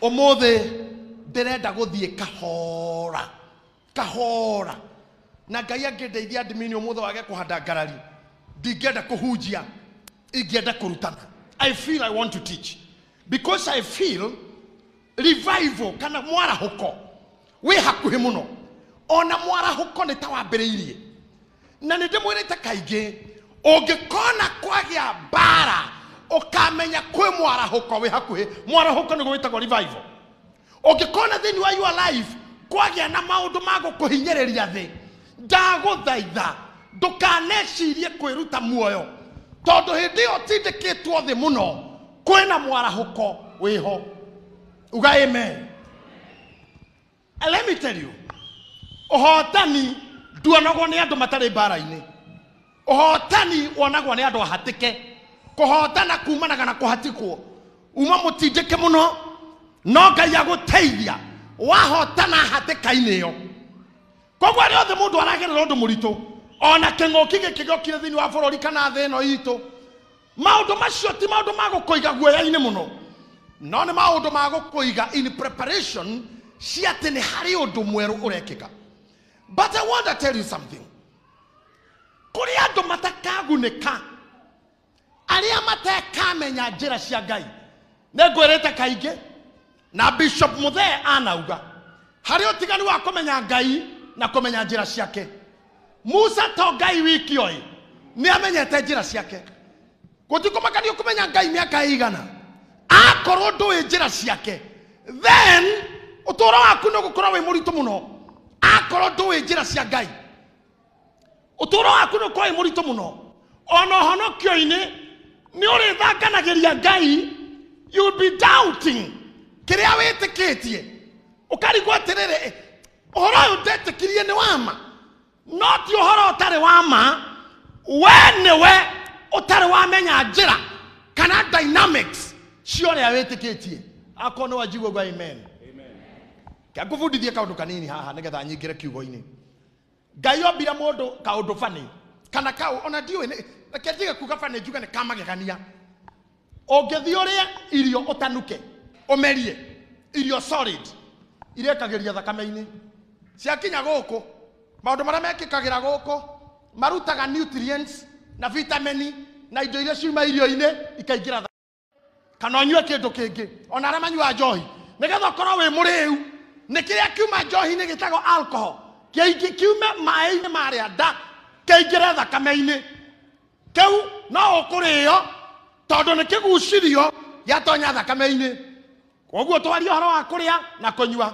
umuthi ndirenda guthie kahora kahora na ngai angindeithia ndimini umuthi wage kuhanda ngarari ndingienda kuhunjia ingienda kurutana i feel i want to teach because i feel revival kana mwarahuko wi hakuhi muno ona mwarahuko ni ta wambiriirie na ni ndimwirite kaingi ungikona kwagia mbara ukamenya kwä mwarahuko wä hakuhä mwarahuko nä gå wä tagwo revival ũngĩkona thĩinĩ wa your life kwagĩa na maũndũ ma thaitha thĩ ndagũthaitha ndũkanecirie ruta muoyo tondũ hĩndĩ ĩyo tindĩkĩtwo thĩ mũno na mwarahũko wĩho uga amen let me tell you ũhotani nduonagwo nĩ andũ matarĩ mbara-inĩ ũhotani wonagwo nĩ andũ ahatĩke kuhotana kumanaga na kuhatikwo uma mutindike muno no ngai aguteithia wahotana hatikaini yo koguo ri othe mundu aragerera undu murito ona king'uki giki giokire thiini wa furori kana thi ino itu maundu macio ti maundu ma gukuiga guoya-ini muno no nä maå ma gå in preparation cia atä nä harä å ndå mwerå å but i want to tell you something kå rä andå ka aria matekamenya njira cia ngai ningwirite kaingi na bishop muthee anauga harä å tigani wa kå menya ngai na kå menya njä ra ciake musa to ngai wiki oä nä amenyete njä ra ciake gå tikå makania kå menya ngai mä aka igana akorwo ndå ä njä ra ciake then å tå ro waku nä å gå korwo må ritå må no akorwo ndå ä njä ra cia ngai å tå ro waku nä å korwo wä må ritå må no ona honokio-inä nä å rä thanganagä ria ngai be doubting kä rä a wä tä kä tie å karigwo atä rä rä å horo å yå ndetä kirie nä wama no ti å horo å tarä wama we nä we å tarä wamenya njä ra kana dynamics cio rä a wä tä kä tie akorwo nä wanjiguo gwa amen kä ngå bundithie kaå ndå kanini haha nä getha nyingä re kiugo-inä ngai ombire må ndå kaå ndå bani kana kaå ona ndiå reke njige kuga bana njuge nĩ kamagegania ũngĩthiĩ ũrĩe irio ũtanuke merie irio solid irekagĩria thakame-inĩ ciakinya gũkũ maũndũ marĩa mekĩkagĩra gũkũ marutaga nutrients na vitamini na indo iria ciuma irio-inĩ ikaingĩra kana ũnyue kĩndũ kĩngĩ ona arĩa manyuaga njohi nĩgetha ũkorwo wĩ mũrĩu nĩ kĩrĩa kiuma njohi-inĩ gĩtagwo alcohol kĩingĩ kiume maĩ-inĩ marĩa nda kĩingĩre thakame-inĩ kiu no ukurio tondu ni kigucirio giatonya thakame-ini koguo twaria horo wa kuria na kunyua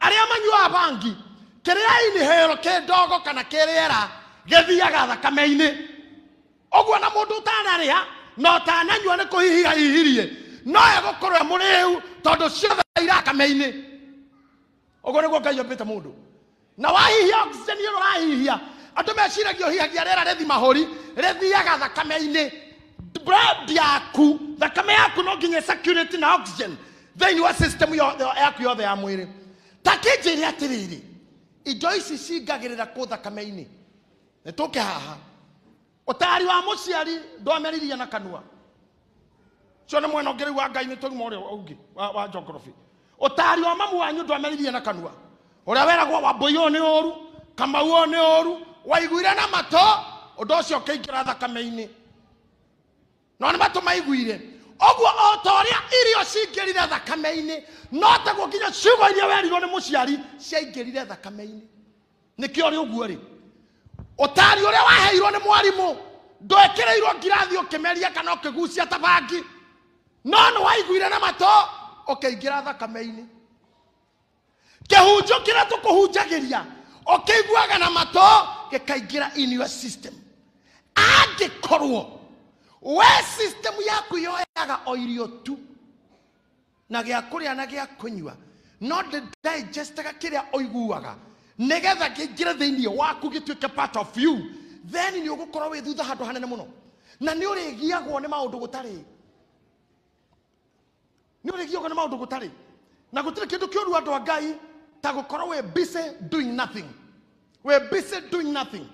aria manyuaga bangi kiria hero ke ndogo kana kiriera githiaga thakame-ini uguo na mundu utanaria na utananyua ni kuhihiga hihirie no egukorwo e muriu tondu ciothe irakame-ini uguo niguo ngai ombite mundu na wahihia oxygen iyo rahihia andå meciragia å hihagia rä ra rä thi mahori ri rä thiaga thakame-inä blood yaku thakame yaku no nginya security na oxygen thä wa system yaku yothe ya mwä rä ta kä njä re atä rä rä indo ici cingagä rä ra kå thakame-inä nä tå kä haha å tari wa må ciari ndwameririe na kanua cio nä mwena å ngä rä u wa ngai nä tå ruma å rä a å wa jogorobi å tari wa mamu wanyu ndwameririe na kanua å rä a weragwo wambå iyo nä å ru kamau o nä å ru waiguire na mato undu ucio ukiingira thakame-ini no nä matå maiguire oguo o ta å rä a irio cingärire thakame-inä no taguo nginya ciugo iria werirwo nä må ciari ciaingärire thakame-inä ni kio å rä å guo rä a waheirwo nä mwarimå ndåäkä ngirathi å kä meria kana å kä gucia ta bangi no nä waiguire na mato å kä ingä ra thakame kä hunjå kä rä tå kå hunjagä ria å kä iguaga na mato yɛkagira in your system ade kɔrɔ we system yaku yoyaga oirio tu na gä akå na gä akå no ndaigestaga kä rä a oiguaga nä getha gä njä thä waku gä tuä ke part of you then nä å gå korwo wä thutha handå hanene må no na nä å rä giagwo nä maå ndå gå tarä nä å rä giagwo nä maå ndå gå tarä na gå tirä kä ndå kä å ru andå a ngai ta gå korwo wä doing nothing We're busy doing nothing.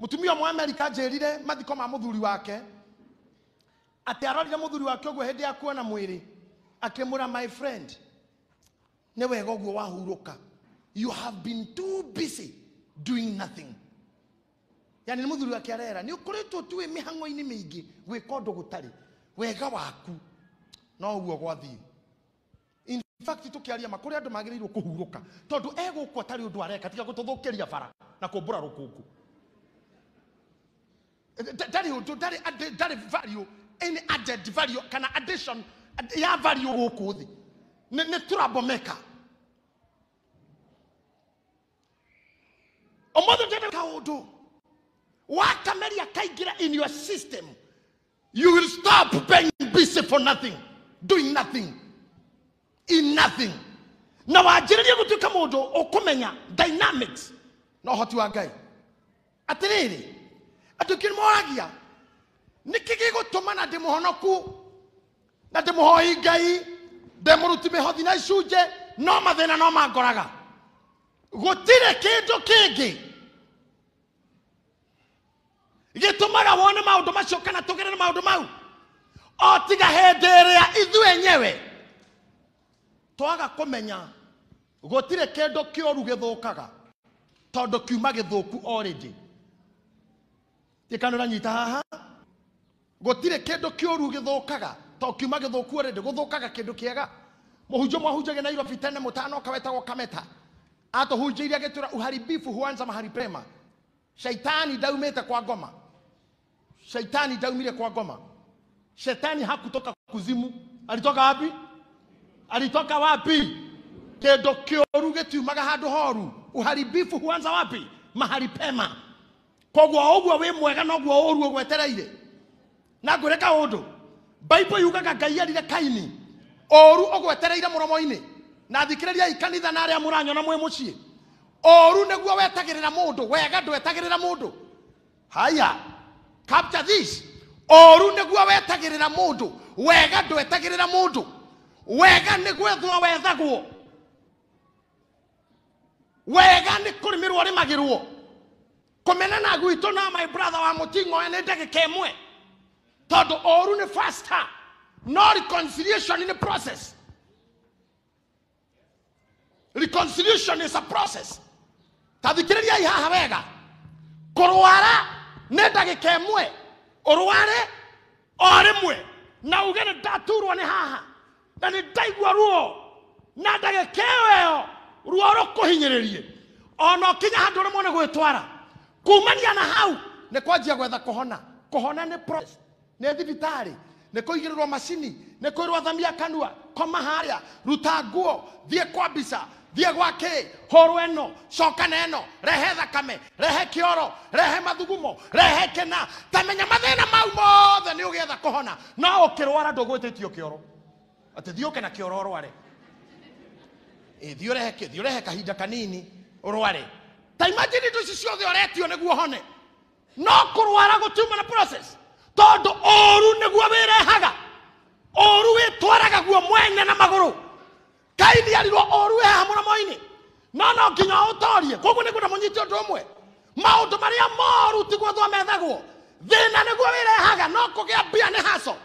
Mutumia mwa america jerire mathiko ma muthuri wake. Ati arorire muthuri wake ogwe hedi akwa na mwiri. Akimura my friend. Ni wega ogwo wahuruka. You have been too busy doing nothing. Yani ni muthuri wake arera ni ukoretwo tuwe mihango-ini mingi gwika undu gutari wega waku no guo gwathii fact tukiaria makuri kuri andu magiriirwo kuhuruka tondu egukwa tari undu areka tiga gututhukiria bara na kumbura rukungu tari undu tari tari value any added value kana addition ya value guku thi ni turabo maker umuthi ndenda kaundu wakameria kaingira in your system you will stop paying busy for nothing doing nothing in nothing na waagyeredeɛ gutuka mu do ɔkɔmanya dynamics na ɔhɔte wagae ateneere adukinmu ɔragia ne keke go toma na de mo hɔ no ko na de mo hɔ yi gai de mo rutumi hɔ dina suje na ɔma de na na ɔma agɔraga gotire kendo kenge gĩtũmaga wone maũndũ macio kana tũgerere maũndũ mau o tiga hĩndĩ ĩrĩa ithuĩ enyewe twaga kumenya gutire kendo kioru githukaga tondu kiuma githuku already ikanora nyita haha gutire kendo kioru githukaga to kiuma githuku already guthukaga kindu kiega muhunjio mwahunjagia nairobi tene mutano kawetagwo kameta atuhunjiirie agitura uharibifu huanza mahali prema shaitani daumite kwa goma shaitani daumire kwa goma shaitani hakutoka kuzimu alitoka wapi alitoka wapi? Kĩndũ kĩũru gĩtiumaga handũ horu. Uharibifu huanza wapi? Mahali pema. Koguo ũguo wĩ mwega noguo ũru ũgwetereire. Na ngwĩre kaũndũ, Bible yugaga Ngai erire Kaini, ũru ũgwetereire mũromo-inĩ. Na thikĩrĩriai kanitha na arĩa mũranyona mwĩ mũciĩ. Ũru nĩguo wetagĩrĩra mũndũ, wega ndwetagĩrĩra mũndũ. Haya, capture this. Ũru nĩguo wetagĩrĩra mũndũ, wega ndwetagĩrĩra mũndũ wega nä gwethwo wethagwo wega nä kå rä mä rwo rä magä rwo kå menana gwitå na my brother wa må ting'oe nä ndagä ka ä mwe tondå oru nä faster no reconciliation nä process reconciliation is a process tathikiririai haha wega kurwara nä ndagä ka ä mwe å rware o rä mwe na uge nä ndaturwo nä haha na nä ndaigua ruo na ndagä ä ruo rå kå hinyä rä rie ona kinya handå rä nä gwä twara kumania na hau nä kwanjia gwetha kå hona kå hona nä thibitarä nä kå igä rä rwo macini nä kwä rwo thamia kanua koma harä ruta nguo thiä kwa mbica thiä gwakä hå eno coka na eno rehe thakame rehe kä oro rehe mathugumo rehe kena tamenya mathä na mau mothe nä å gä etha kå hona no å kä rwara ndå gwä tä tio kä oro atä thiåke na kä oro rware thiå rehe thiå rehe kahinda kanini rware ta imagine indo ici oreti one guo hone no kũrwara gũtiuma na process tondũ ũru nĩguo wĩrehaga ũru wĩtwaraga guo mwene na magũrũ kaini oru ũru wehaha mũromo moini no no kinya ũtorie koguo nĩguo na mũnyite ũndũ mwe maũndũ marĩa moru tigwa thwa methagwo thĩna guo wĩrehaga no kũgĩa bia ne haco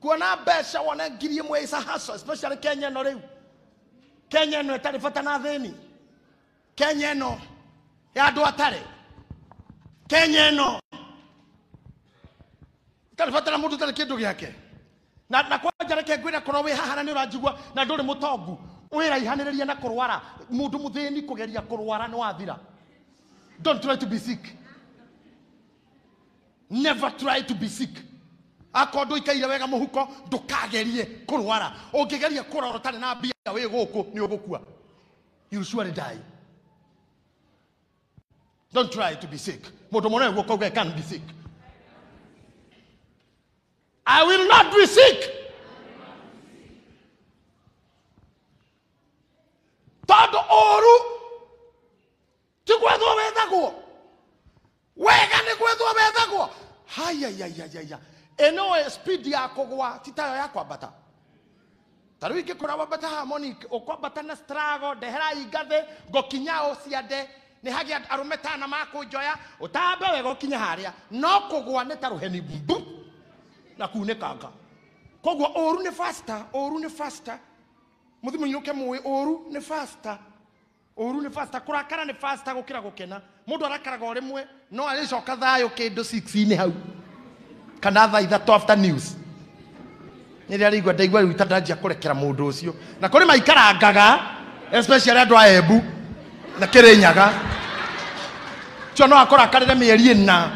kuona mbeca wona ngiri imwe ica haco especially kenya no riu kenya no itari bata na thini kenya no ya andu atari kenya no itari bata na mundu utari kindu giake na na kwanja reke ngwira korwo wi haha na ni uranjigua na nduri mutongu wiraihaniririe na kurwara mundu muthini kugeria kurwara ni wathira don't try to be sick never try to be sick akorwo ikaire wega må huko ndå kagerie kå ũtarĩ å mbia wĩ kå nĩ tarä you surely die don't try to be sick mũndũ mũnene guoko uge can be sick i will ti gwethwo wethagwo wega nä gwethwo wethagwo hayayayayaya eno e speed yakogwa titayo yakwambata ta rä u ingä kå ra wambata harmonic å kwambata na strago ndeherai ngathä ngåkinya å ciande nä hagä arå me tana makå njoya å tambe wega å kinya harä a no kå ne nä ta rå heni bumbu na kunä kanga koguo å ru nä å ru nä må thimå inå ke mwä å ne fasta å ne fasta kå kara ne fasta kä ra gå kena må ndå arakaraga å rä mwe no arä coka thayå kä ndå hau kana thaa ithatũ after news nä rä a rä igua ndaigua rä u kå rekera må ndå å cio na kå rä maikarangaga especially andå a embu na kä rä nyaga cio no akora akarä mĩeri ĩna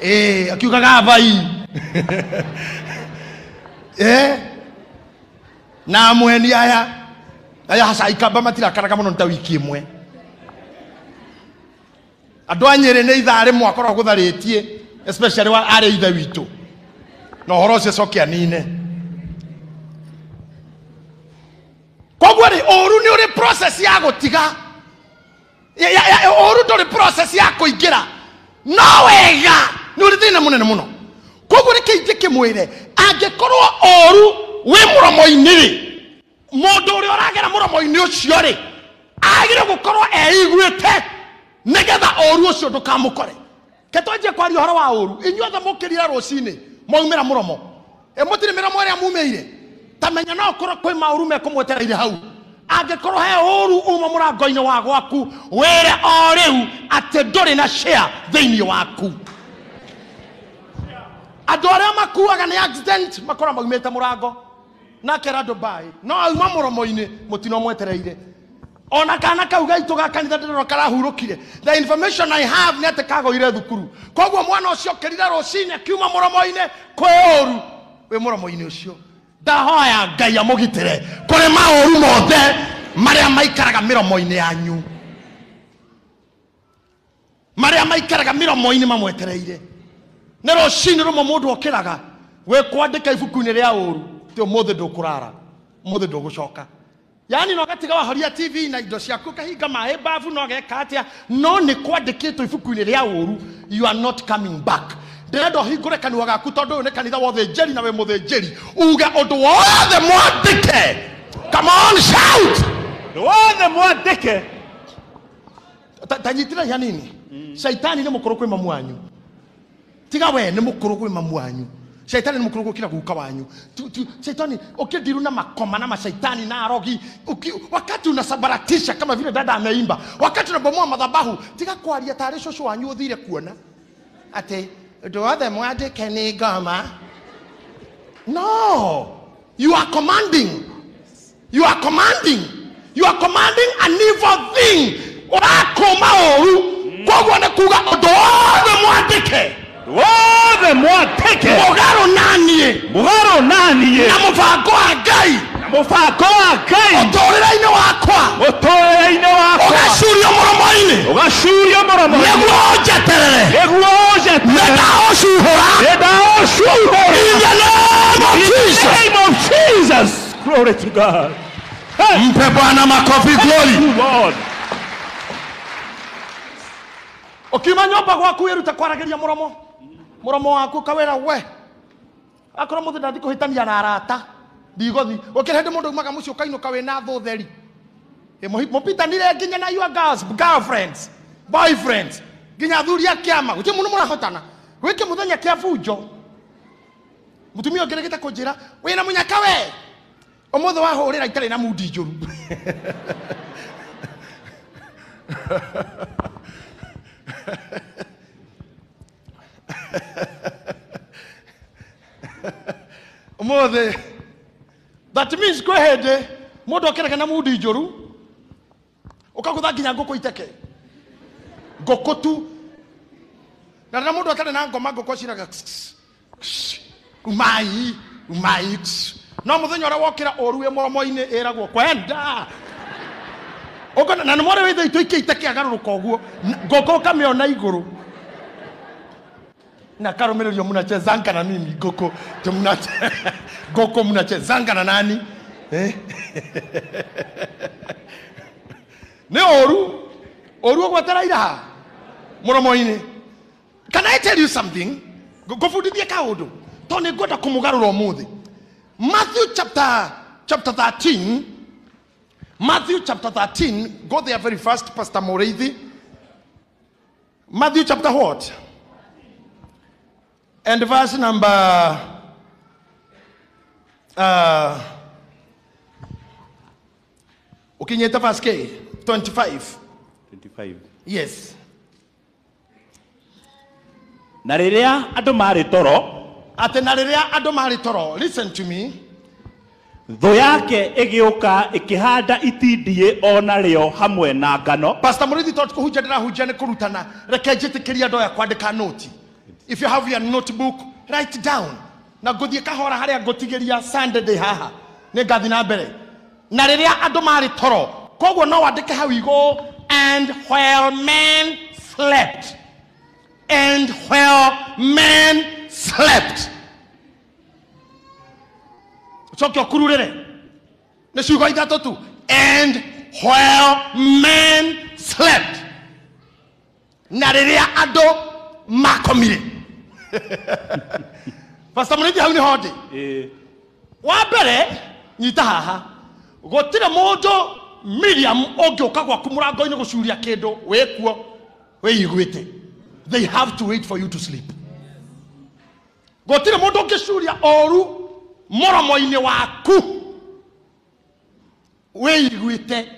ä akiugaga bai na mweni aya aya haca ikamba matirakaraga må no nä ta wiki ä mwe andå a rä nä ithaa rä mwe gå tharä tie especially wa arä ithe witå na å horo å cio coke anine koguo rä å ru nä å rä ya gå tiga å ru ndå rä ya kå ingä ra no wega nä å rä thä na må nene må no koguo rä kä ingä kä mwä re angä korwo å ru wä må romo-inä rä må ndå å rä a å ragera må romo-inä å cio rä agä rä gå korwo eiguä te nä getha å ru å cio ndå kamå kore ketonjie kwaria horo wa uru inyuothe mukirire rucini mwaumira muromo mumä ire ta menya no korwo ru mekå mwetereire hau korwo he uru uma murango-ini wa gwaku re o atä ndå rä na thä thiini waku andå arä a makuaga nä accident makorwo maumä te må rango nakera andå no auma må romo-inä må tino mwetereire ona kana kau gaitå ga kanitha ndä rora karahurå kire the information i have nä atä ire thukuru koguo mwana å cio å kä rire rå cinä akiuma må romo-inä kwä å ru wä må romo-inä å cio ndahoya ngai amå gitä re kå rä maå ru mothe marä a maikaraga mä romo-inä yanyu marä a maikaraga mä romo-inä mamwetereire nä rå cinä rå mwe må ndå å raga wä kwandä ka ibuku-inä rä a å ru tä å må thä ndå kå rara må thä ndå gå coka yani no gatiga wahoria tv na indo ciaku kahinga maä bavu no geka atä no nä kwandä kä two ibuku-inä rä a å ru you are not coming back ndärenda hingå re kanua gaku tondå å yå nä kanitha wothe njeri na wä må thä njeri uge å ndå wothe mwandä ke wothe mwandä ke tanyitä hanini caitani nä må kå rå kwä mamu wanyu tiga we nä må kå rå kwä mamu wanyu shaitani nä må kä rå gå kä ra guka wanyu shaitani å kä ndiru na makoma na mashaitani na arogi wakati unasabaratisha kama vile dada ameimba wakati unabomoa madhabahu tiga tarä cåcå wanyu å thire kuona atä å ndå wothe mwandä ke nä ngoma no you are commanding you are commanding you are commanding an evil thing ũrakũma ũru koguo nä kuga ũndũ wothe ke wothe mwateke mugaro nanie mugaro nanie na mubango wa ngai mubango wa ngai uturira-ini wakwa uturira-ini wakwa ugacurio muromo-ini ugacurio muromo-ini niguo unjeterere niguo unjeterere nindaucuhura nindaucuhura in the name of jesus in the name of jesus glory to god hey. mpe bwana makofi glory lord ukiuma nyumba gwaku wiruta kwarageria muromo muromo waku kawira we akoro muthi thä ndathi kå na arata ndigothi gå hindi mundu maga mucio kaino ndå umaga må ciä å kainåka wä na thå nginya na your girls, girlfriends boyfriends nginya thuri a kä ama gå tirä må no må rahotana gwä kä må thenya kä a bunjo må tumia å ngä rä gä na mudi juru ha ha ha thä wahå umuthi that means kwä hä eh? ndä må ndå akä reke na mundu injå ru å kagå tha nginya ngå kå iteke ngå kå tu na rä rä a må ndå atarä na ngoma ngå kå ciraga umai umai no må thenya å rä a wokä ra å ru ä må inä ä ragwo kwenda na nä mwarä wä thä itå ikä itekä agarå rå ka å guo ngå kå å kamä ona igå rå na Karomelo ndio mnachezanga na mimi goko mnache, goko mnachezanga na nani eh? ne oru oru ogwatarairaha muromo-ini can i tell you something ngũbundithie kaũndũ to nĩ ngwenda kũmũgarũra ũmũthĩ matthew chapter chapter 13 matthew chapter 13 go there very fast pastor moreithi matthew chapter what And verse number uh, ukinyeta verse 25. 25. Yes. Na riria andu mari toro ati na riria andu mari toro listen to me thå yake ĩgĩũka ĩkĩhanda itindiĩ ona narĩo hamwe na ngano pastor mũrithi tondũ kũhunjia ndĩrahunjia nĩ kũrutana reke njĩtĩkĩrie andũ aya kwandĩka noti if you have your notebook write down na nguthie kahora haria ngutigeria sunday day haha ni ngathi na mbere na riria andu mari toro koguo no wandike hau igå and where men slept and where men slept coke kururire nä ciugo ithatå tu and where men slept na rä rä a andå makomire pastor munigi hau niho eh. ndi wa mbere nyita haha gutire mundu miriam ungiuka gwaku murango-ini gucuria kindu we wiiguite they have to wait for you to sleep gutire mundu ungicuria oru moromo-ini waku wiiguite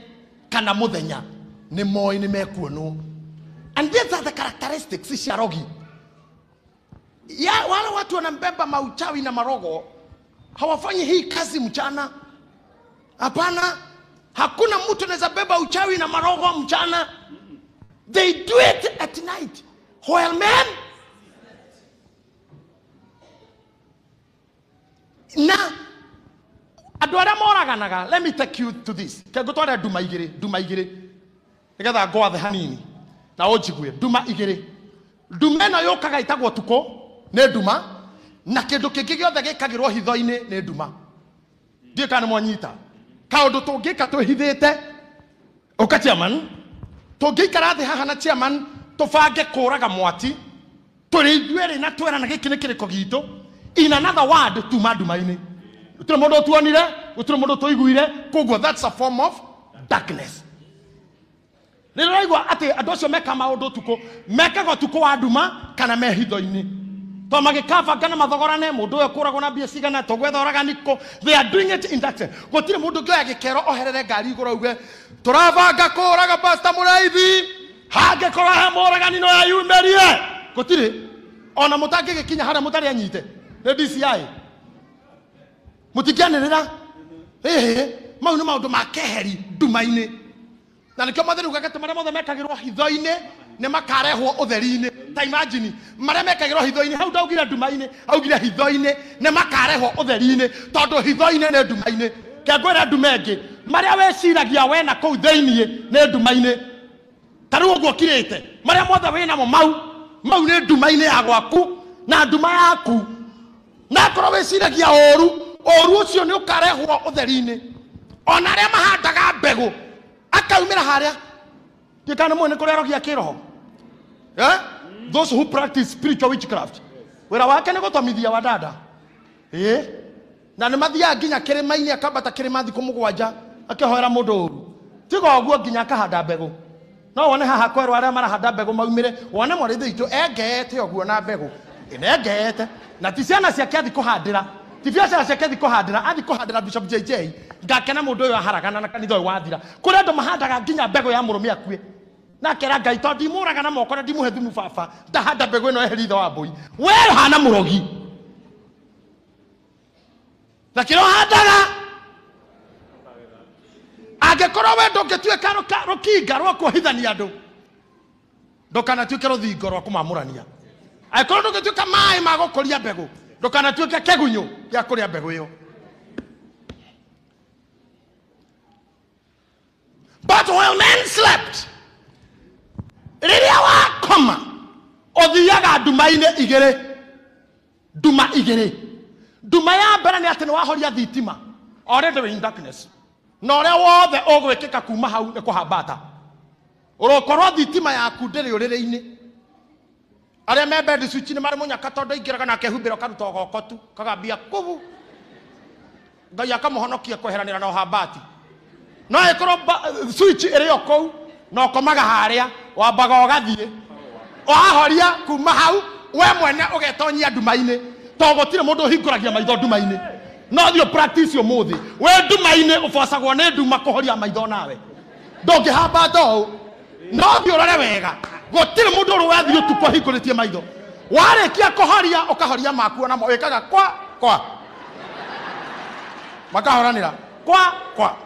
kana muthenya ni moini mekuonwo and these are the characteristics rogi ciarogi ya, wale watu wanambeba mauchawi na marogo hawafanyi hii kazi mchana. Hapana, hakuna mtu anaweza beba uchawi na marogo mchana. They do it at night. Hoel men na andå arä a moraganaga let me take you to this kengå tware nduma igä rä nduma igä rä nä getha ngwathe hanini na å njigue nduma igä rä nduma ä no yå kaga itagwo tukå nä nduma na kä ndå kä ngä gä othe gä kagä rwo hitho-inä nä nduma ndiä kana mwanyita kaå ndå tå ngä ka twä hithä te å ka ciaman tå ngä ikara thä haha na chairman tå bange kå raga mwati tå rä ithuerä na twera na gä kä nä kä rä ko gitå inanatha wandå tuma nduma-inä gå tirä må ndå å tuonire gå tirä må ndå tå iguire koguo that's a form of darkness rä rä raigua atä andå acio meka maå ndå å tukå mekaga å tukå wa nduma kana mehitho-inä to magikavanga na mathogorane mundu uyu kuragwo na mbia cigana to gwetha oragani ko they are doing it in that sense gutire mundu ngioya gikero oherere ngari iguru uge turavanga kuraga pastor muraithi hangikorwo he muragani no yayumirie gutire ona mutangigikinya haria mutari anyite nä dci må tingäanä rä ra ähä mau nä maå ndå ma keheri nduma-inä na nä kä o mothe rä ugagatå marä a mothe metagä rwo hitho-inä nä makarehwo å theri-inä marä a mekagä rwo hitho-inä hau ndaugire nduma-inä augire hitho nä makarehwo å theri-inä tondå hitho nä nduma-inä kengwä re nduma ä ngä marä a weciragia wena kå u thä nä nduma-inä tarä u å guo kirä te marä a mothe wä namo mau mau nä nduma-inä ya gwaku na nduma yaku na wä ciragia å ru å ru å cio nä å karehwo å theri-inä ona arä a mahandaga mbegå akaumä ra harä a ndikanä nä kå rä arogia kä roho eh? those who practice spiritual witchcraft wira wake ni gå twamithia wa eh? na ni mathiaga nginya kä rä mainä akambata kä rä ma thikå må hoera må ndå å ru tiga å guo nginya akahanda mbegå no wone haha kwerwo arä a marahanda mbegå maumä re wone mwarä thä engeete å guo na mbegå ä na ti ciana ciake athi kå handä ra ti biacara ciake athi kå handä ra athi kå bishop jj ngakena må ndå å yå aharagana na kanitha å yå wathira kå rä andå mahandaga nginya mbegå ya må rå me nakera ngai to ndimuraga na moko na ndimuhe thumu baba ndahanda mbegũ ĩno eheritha wa mbũi wero hana murogi na kĩrĩa age koro we ndũngĩtuĩka rũkinga rwa kuohithania andũ ndũkanatuĩke rũthingo rwa kũmamũrania angĩkorwo ndũngĩtuĩka maĩ ma gũkũria mbegũ ke kĩgunyũ ya kũrĩa mbegũ yo But while men slept, rĩrĩa wakoma ũthiaga nduma-inĩ igĩrĩ nduma igĩrĩ nduma ya mbere nĩ atĩ nĩ wahoria thitima already in darkness na ũrĩa wothe ũgwĩkĩka kuma hau nĩ kũhambata ũrokorwo thitima yaku ndĩrĩ ũrĩrĩ-inĩ arĩa me mbendi cuici nĩ marĩ mũnyaka tondũ aingĩraga na akehumbĩra karuta ũgoko tu kagambia kubu ngai akamũhonokia kweheranĩra na ũhambati no ĩkorwo cuici ĩrĩ o kũu na ũkomaga harĩa wambaga gathiä wahoria kuma hau we mwene getonyia nduma-inĩ to å hingå ragia maitho nduma inä no å practice thä we nduma å ũbocagwo nä nduma horia maitho nawe ndũngĩhamba å no å ũrore wega gũtirĩ mũndũ ũrĩ hingå rä tie maitho horia å kahoria maku onamo kaga kwa kwa makahũranĩra kwa kwa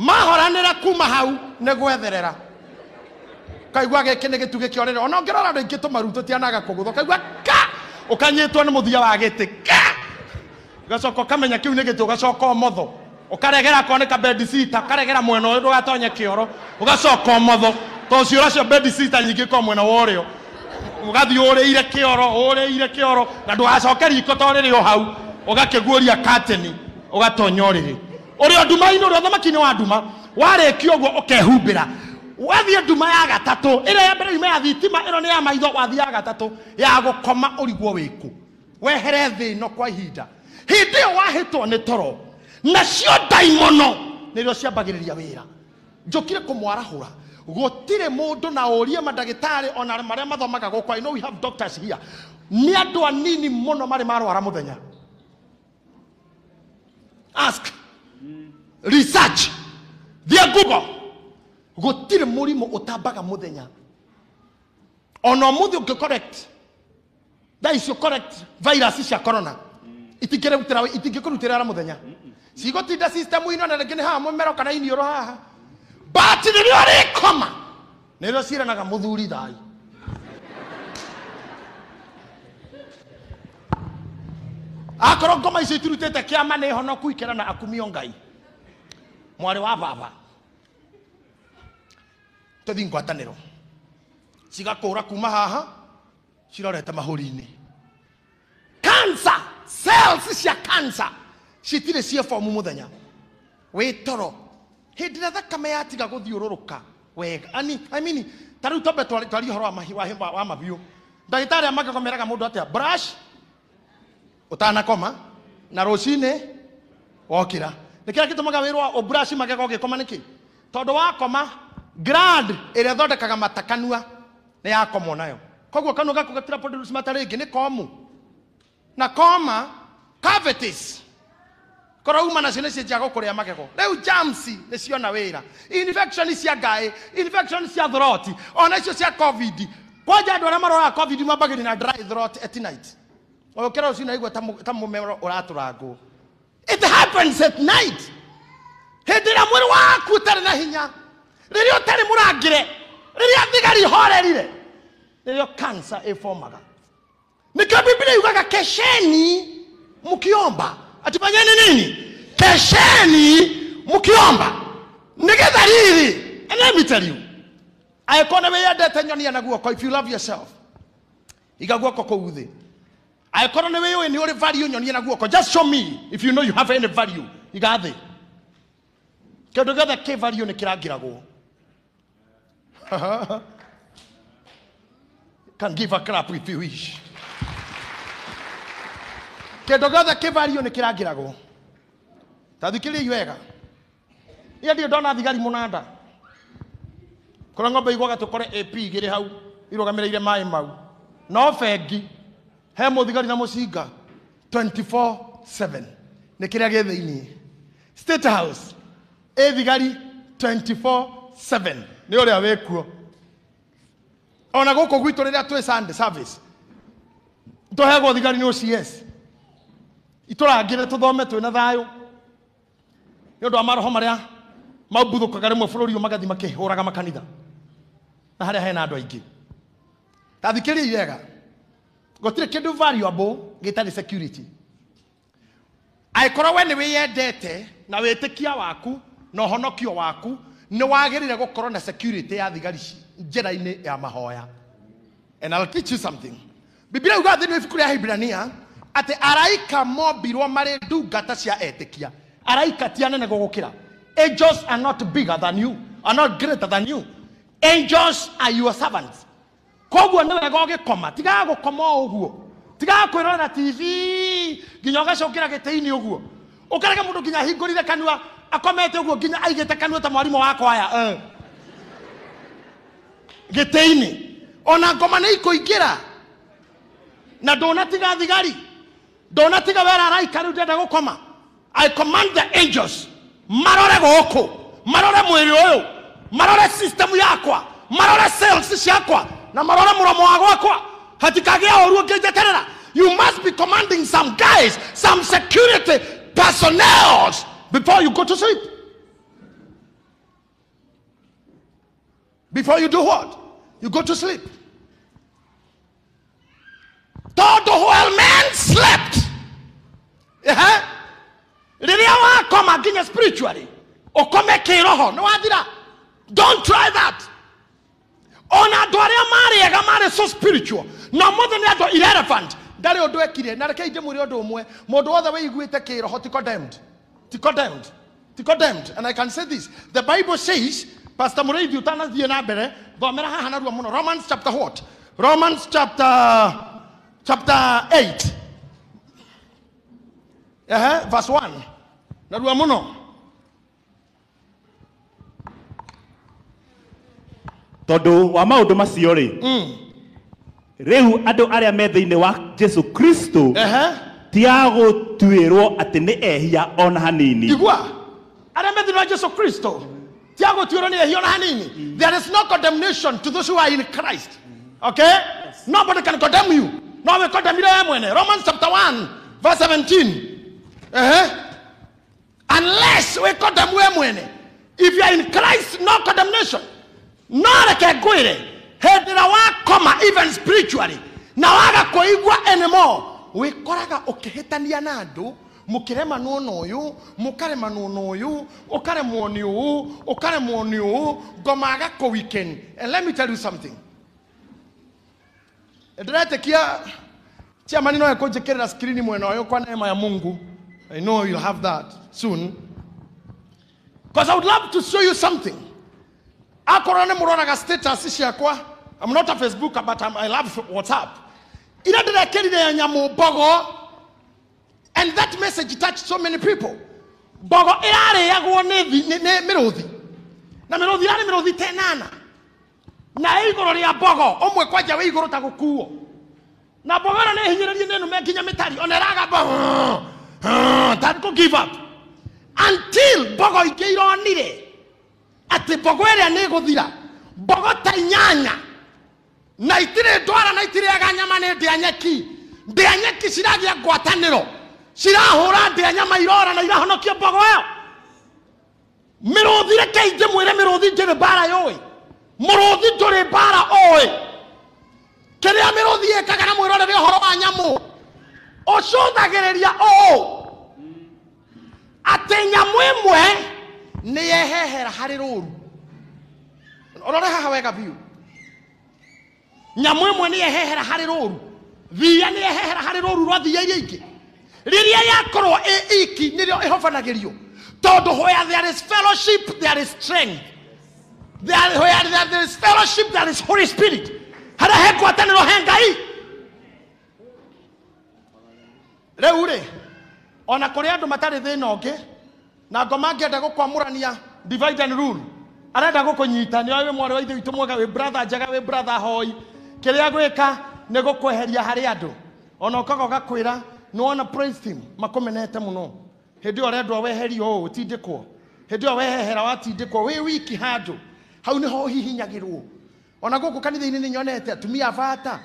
mahoranä kuma hau nä gwetherera kaigua gä kä nä gä tugä kä orä ona å ngä rora rä ngä tå maru tå tianaga kå gå kaigua ka å kanyä two nä må thia wa gä tä ka gacoka å kamenya kä u nä gä tä å gacoka å motho å karegera korwo nä kabedicita å karegera mwena å yå ndå gatonye kä oro å gacoka å motho to cio racio bedicita nyingä korwo mwena wa å rä o å gathiä å rä ire kä oro å rä ire kä oro na ndå gacoke riko to rä rä o hau å gakä guoria kateni å gatonya å rä rä ũrĩ aduma ino inĩ ũrĩ o thamaki-inĩ wa nduma warĩkia ũguo ũkehumbĩra wathi nduma ya gatatu ire ya mbere yuma ya thitima ino ni ya maitho wathi ya gatatu ya gũkoma ũrigwo wĩkũ wehere thĩ no kwa ihinda hĩndĩ ĩyo wahĩtwo nĩ toro nacio ndaimono nĩrĩo ciambagĩrĩria wĩra njũkire kũmwarahũra gũtirĩ mundu na urie madagitari ona marĩa mathomaga gukwa i know we have doctors here ni andũ anini mũno marĩ marwara mũthenya ask research thia google gutirä må rimå å tambaga må thenya ona å må thä å ngä correct correct virus cia corona itingä kå rutä rä ara må thenya cigotinda system ino na rä ha nä mero kana ini uro haha mbati nä rä o rä koma nä rä o ciranaga må thai akoro goma icio itirutite nä honoku ikera na akumio ngai mwarä wa baba ro cigakå ra kuma haha cirorete mahũri-inĩ kansa cells cia kansa citirĩ cia bomu mũthenya wĩ toro rä a thakame yatiga ka wega ani i mean ta u tombe å horo wa, wa ndagä tarä a magego meraga mũndũ atĩa brush tanakoma na wokä ra nä kä rä gätåmaga wä rwa å magego gä koma nä kä tondå wakoma grand ä rä a thondekaga matakanua nä yakomwo nayo koguo kanua gaku gatira mata rä ngä nä komu na koma cavities korauma nacio nä cienjia gå kå rä a magego rä u jamsi nä ciona wä ra infection cia ngaä infection cia throti ona icio cia covid kwanja andå arä a maroraga covid mambagä na dry throat at night å kä ra å cio naigua ta må mero ratå rangwo It happens at night. hindi ĩrĩa mwĩrĩ waku ũtarĩ na hinya rĩrĩa ũtarĩ mũrangĩre rĩrĩa thigari ihorerire rĩrĩa kansa ĩbomaga nĩkĩo bibilia yugaga kesheni mkiomba atufanyeni nini kesheni mkiomba nigetha riri and let me tell you angĩkorwo nĩ wĩyendete nyonia na guoko if you love yourself iga guoko kũu thĩ angikorwo nä wä yå nä å rä value nyonie na guoko just show me if you know you have any value igathä kä ndå gäothe kä value nä kä rangä can give a crap if you wish kä ndå gäothe kä value nä kä rangäragwo tathikä rä iwega ä ndirä ndona thigari må nanda kå rä ng'ombe igwaga tå kore ap igä rä hau irå gamä rä ire maä mau no bengi he muthigari na mucinga 24/7 ni kiria gi thiini state house i thigari 24/7 ni uria wi kuo ona guku gwitu riria twi sande service tuhegwo thigari ni OCS iturangire tuthome twi na thayo ni undu wa maroho maria maumbuthũkaga rĩmwe bũrũri ũyũ magathiĩ makĩhũraga makanitha na harĩa hena andũ aingĩ tathikĩriai wega gutire kindu valuable gitari security aikorwo we ni wiyendete na witikia waku na uhonokio waku ni wagirire gukorwo na security ya eh, thigari njira-ini eh, eh, ya mahoya and I'll teach you something bibilia yuga thĩinĩ ibuku rĩa hibrania ate araika mombirwo du gata cia etĩkia araika ti anene gũgũkĩra angels are not bigger than you are not greater than you angels are your servants koguo nä wega å gä koma tigaga gå koma å guo tigaga kwä tv nginya å gacokä ra gä tä-inä å guo å karege må kanua akomete å guo nginya aigä te kanua ta mwarimå wa kwaya gä tä-inä ona ngoma nä ikå na dona tiga ndånatiga dona tiga wera araika rä u ndenda gå koma i command the angels marore gå kå marore mwä rä å marore system yakwa marore sales ciakwa na marora muromo hatikagia oruo you must be commanding some guys some security personnel before you go to sleep before you do what you go to sleep though the whole man slept uh-huh. rĩrĩa wakoma nginya spiritually ũkome kĩroho nĩ wathira don't try that onadware marä ega marä so spiritual No more than that, andå irelevant ndarä å ndå ekire na reke ingä mwä re å ndå å mwe må ndå condemned ti condemned ti condemned and i can say this the bible says pastor mureithi utanathiä na mbere thomera haha narua må no romans chapter what romans chapter chapter 8 uh -huh, verse 1 narua må tondå wa maå ndå macio rä mm. rä u andå arä a me thiini wa Jesu Kristo tiagå tuä rwo atä nä ehia ona hanini igua aria me thiini wa Jesu Kristo ti agutwirwo ni ehia ona hanini there is no condemnation to those who are in Christ okay nobody can condemn you no we condemn you mwene Romans chapter 1 verse 17 uh unless we condemn we mwene if you are in Christ no condemnation norekengwire hindi ria wakoma even spiritually na waga kuigwa anymore wikoraga ukihitania na andu mukiremanwo na uyu mukaremanwo na uyu ukaremwo ni uu ukaremwo ni uu ngomaga kuwiken and let me tell you something ndiretekia ciamani no ekunjikirira skrini mwena uyu kwa neema ya mungu i know you'll have that soon because i would love to show you something akorwo nä må roraga status ciakwa I'm not a facebook but I'm, i love whatsapp ira rire and that message touched so many people mä rå thi na mä rå thi tenana na ä mwe kwanja igå ta gå na mbogo ä no nä hinyä rä rie nä ona raga give up until bogo ingä atä mbogo ä rä a nä gå thira mbogo ta inyanya na itirä ndwara na itire aga nyama nä ndä anyeki ndä anyeki ciragä a ngwatanä ro cirahå ra ndä irora na irahonokio mbogo ä yo mä rå thi reke ingä mwä re mä rå thi njä rä mbara yå ä må rå thi rä mbara å ä kä rä mä rå thi ä kaga na mwä rorere å horo wa nyamå å cå thagä rä ria å atä nyamå ä mwe niyehehera hari ruru urore haha wega biu nä yehehera harä hari ruru thia harä hari ruru rwa thia iria rä a yakorwo ä iki nä rä o ä where there is fellowship there is strength there, where there is fellowship there is holy spirit harä a he ngai rä u rä ona kå rä andå matarä thä na å ngä na ngomake enda gukwamuranĩa divide and rule arenda gukunyita ni we mwarĩ wa ithe witũ mwega wĩ brother njega wĩ brother hoi kĩrĩa gwĩka nĩ gũkweheria harĩ andũ ona ũkaga ũgakwĩra nĩ wona praise team makũmenete mũno hĩndĩ ĩyo ũrendwo weherio ũũ ũtindĩkwo hĩndĩ ĩyo wehehera watindĩkwo wĩ wiki handũ hau nĩho hihinyagĩrwo ona gũkũ kanitha-inĩ nĩ nyonete atumia abata